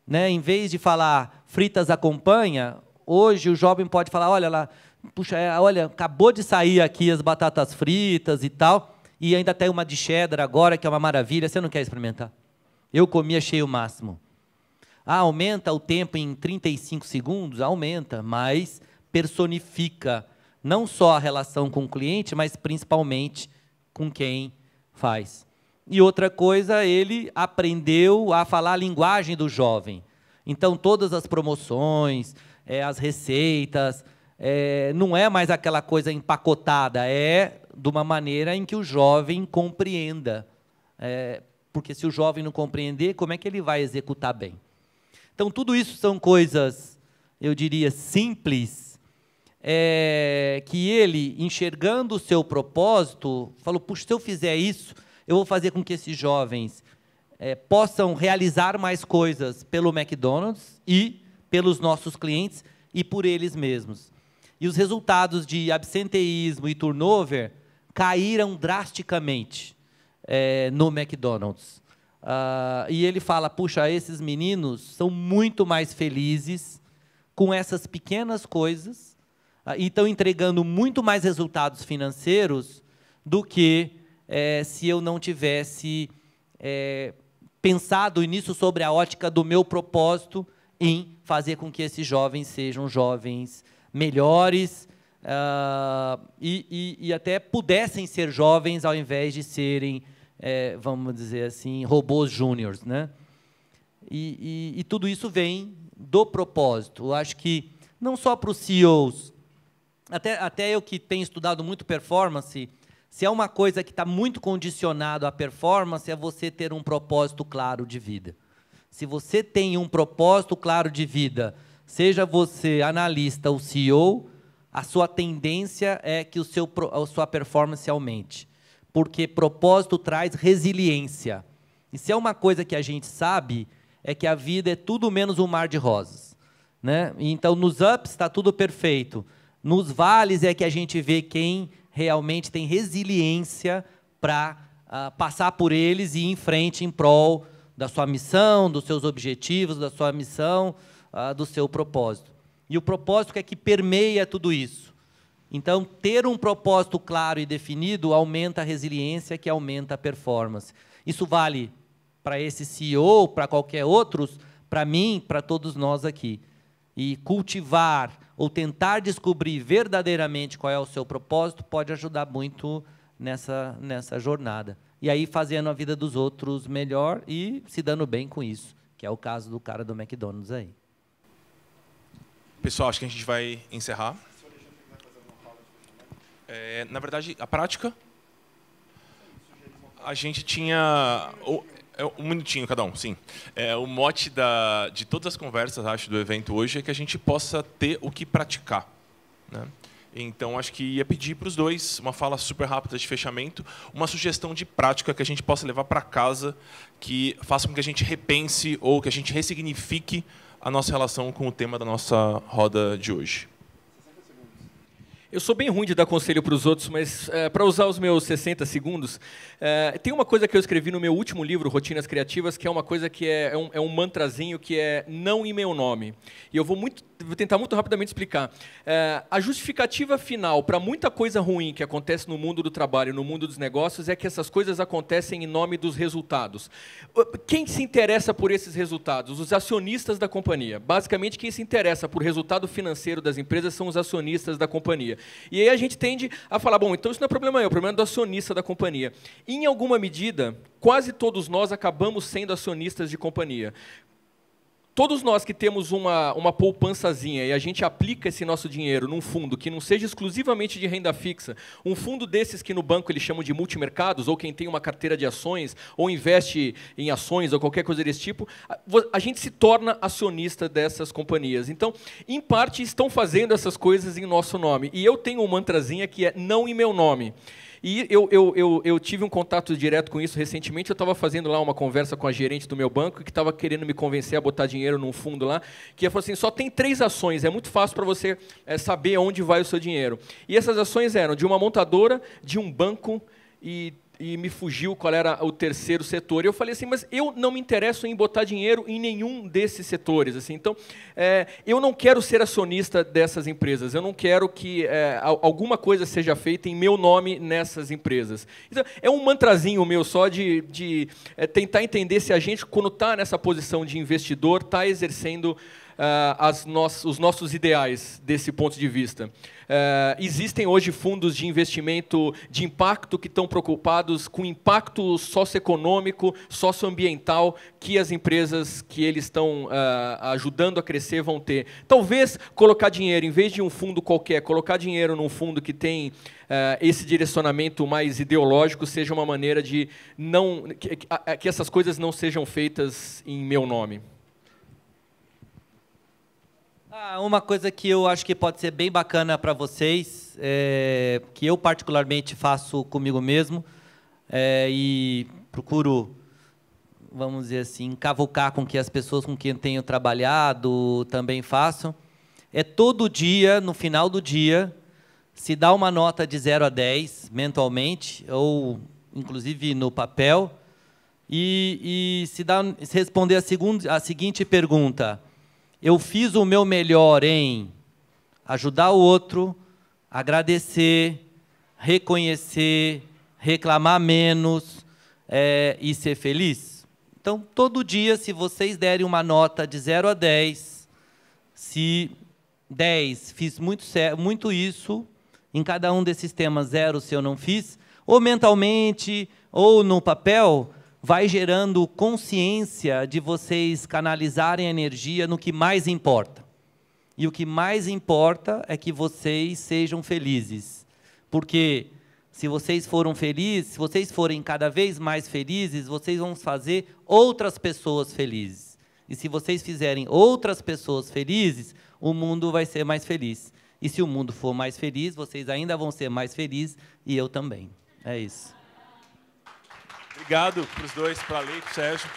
Né? Em vez de falar fritas acompanha, hoje o jovem pode falar, olha lá, puxa, é, olha, acabou de sair aqui as batatas fritas e tal, e ainda tem uma de cheddar agora, que é uma maravilha, você não quer experimentar? Eu comi, achei o máximo. Ah, aumenta o tempo em 35 segundos? Aumenta, mas personifica não só a relação com o cliente, mas principalmente com quem faz. E outra coisa, ele aprendeu a falar a linguagem do jovem. Então, todas as promoções, é, as receitas. É, não é mais aquela coisa empacotada, é de uma maneira em que o jovem compreenda. É, porque se o jovem não compreender, como é que ele vai executar bem? Então, tudo isso são coisas, eu diria, simples, é, que ele, enxergando o seu propósito, falou: puxa, se eu fizer isso, eu vou fazer com que esses jovens é, possam realizar mais coisas pelo McDonald's e pelos nossos clientes e por eles mesmos. E os resultados de absenteísmo e turnover caíram drasticamente é, no McDonald's. Uh, e ele fala: puxa, esses meninos são muito mais felizes com essas pequenas coisas uh, e estão entregando muito mais resultados financeiros do que é, se eu não tivesse é, pensado nisso sobre a ótica do meu propósito em fazer com que esses jovens sejam jovens melhores uh, e, e, e, até pudessem ser jovens ao invés de serem, é, vamos dizer assim, robôs júniores. Né? E, e, tudo isso vem do propósito. Eu acho que não só para os CEOs, até, até eu que tenho estudado muito performance, se é uma coisa que está muito condicionado à performance, é você ter um propósito claro de vida. Se você tem um propósito claro de vida, seja você analista ou CEO, a sua tendência é que o seu, a sua performance aumente. Porque propósito traz resiliência. E se é uma coisa que a gente sabe, é que a vida é tudo menos um mar de rosas. Né? Então, nos ups está tudo perfeito. Nos vales é que a gente vê quem realmente tem resiliência para uh, ah, passar por eles e ir em frente em prol da sua missão, dos seus objetivos, da sua missão, ah, do seu propósito. E o propósito é que permeia tudo isso. Então, ter um propósito claro e definido aumenta a resiliência, que aumenta a performance. Isso vale para esse CEO, para qualquer outros, para mim, para todos nós aqui. E cultivar ou tentar descobrir verdadeiramente qual é o seu propósito pode ajudar muito nessa, nessa jornada e aí fazendo a vida dos outros melhor e se dando bem com isso, que é o caso do cara do McDonald's aí. Pessoal, acho que a gente vai encerrar. É, na verdade, a prática, a gente tinha é, um minutinho cada um, sim. É, o mote da, de todas as conversas, acho, do evento hoje é que a gente possa ter o que praticar. Né? Então, acho que ia pedir para os dois uma fala super rápida de fechamento, uma sugestão de prática que a gente possa levar para casa, que faça com que a gente repense ou que a gente ressignifique a nossa relação com o tema da nossa roda de hoje. Eu sou bem ruim de dar conselho para os outros, mas é, para usar os meus 60 segundos, é, tem uma coisa que eu escrevi no meu último livro, Rotinas Criativas, que é uma coisa que é, é um, é um mantrazinho que é não em meu nome. E eu vou, muito, vou tentar muito rapidamente explicar. É, a justificativa final para muita coisa ruim que acontece no mundo do trabalho, no mundo dos negócios, é que essas coisas acontecem em nome dos resultados. Quem se interessa por esses resultados? Os acionistas da companhia. Basicamente, quem se interessa por resultado financeiro das empresas são os acionistas da companhia. E aí a gente tende a falar, bom, então isso não é problema meu, é o problema é do acionista da companhia. em alguma medida, quase todos nós acabamos sendo acionistas de companhia. Todos nós que temos uma, uma poupançazinha e a gente aplica esse nosso dinheiro num fundo que não seja exclusivamente de renda fixa, um fundo desses que no banco eles chamam de multimercados, ou quem tem uma carteira de ações, ou investe em ações, ou qualquer coisa desse tipo, a, a gente se torna acionista dessas companhias. Então, em parte, estão fazendo essas coisas em nosso nome. E eu tenho um mantrazinha que é não em meu nome. E eu, eu, eu, eu tive um contato direto com isso recentemente. Eu estava fazendo lá uma conversa com a gerente do meu banco que estava querendo me convencer a botar dinheiro num fundo lá, que falou assim: só tem três ações, é muito fácil para você é, saber onde vai o seu dinheiro. E essas ações eram de uma montadora, de um banco e e me fugiu qual era o terceiro setor. E eu falei assim, mas eu não me interesso em botar dinheiro em nenhum desses setores. Assim, então, é, eu não quero ser acionista dessas empresas. Eu não quero que é, alguma coisa seja feita em meu nome nessas empresas. Então, é um mantrazinho meu só de, de é, tentar entender se a gente, quando está nessa posição de investidor, está exercendo uh, ah, no os nossos ideais desse ponto de vista. Uh, existem hoje fundos de investimento de impacto que estão preocupados com o impacto socioeconômico, socioambiental que as empresas que eles estão uh, ajudando a crescer vão ter. Talvez colocar dinheiro, em vez de um fundo qualquer, colocar dinheiro num fundo que tem esse direcionamento mais ideológico seja uma maneira de não que, que essas coisas não sejam feitas em meu nome. Ah, uma coisa que eu acho que pode ser bem bacana para vocês, é, que eu particularmente faço comigo mesmo é, e procuro, vamos dizer assim, cavucar com que as pessoas com quem tenho trabalhado também façam, é todo dia, no final do dia, se dá uma nota de 0 a 10 mentalmente, ou inclusive no papel, e, e se, dá, se responder a, segund, a seguinte pergunta eu fiz o meu melhor em ajudar o outro, agradecer, reconhecer, reclamar menos é, e ser feliz? Então, todo dia, se vocês derem uma nota de 0 a 10, se 10 fiz muito, muito isso, em cada um desses temas, zero se eu não fiz, ou mentalmente, ou no papel, vai gerando consciência de vocês canalizarem a energia no que mais importa. E o que mais importa é que vocês sejam felizes. Porque se vocês foram felizes, se vocês forem cada vez mais felizes, vocês vão fazer outras pessoas felizes. E se vocês fizerem outras pessoas felizes, o mundo vai ser mais feliz. E se o mundo for mais feliz, vocês ainda vão ser mais felizes e eu também. É isso. Obrigado para os dois, para a Lei, para o Sérgio.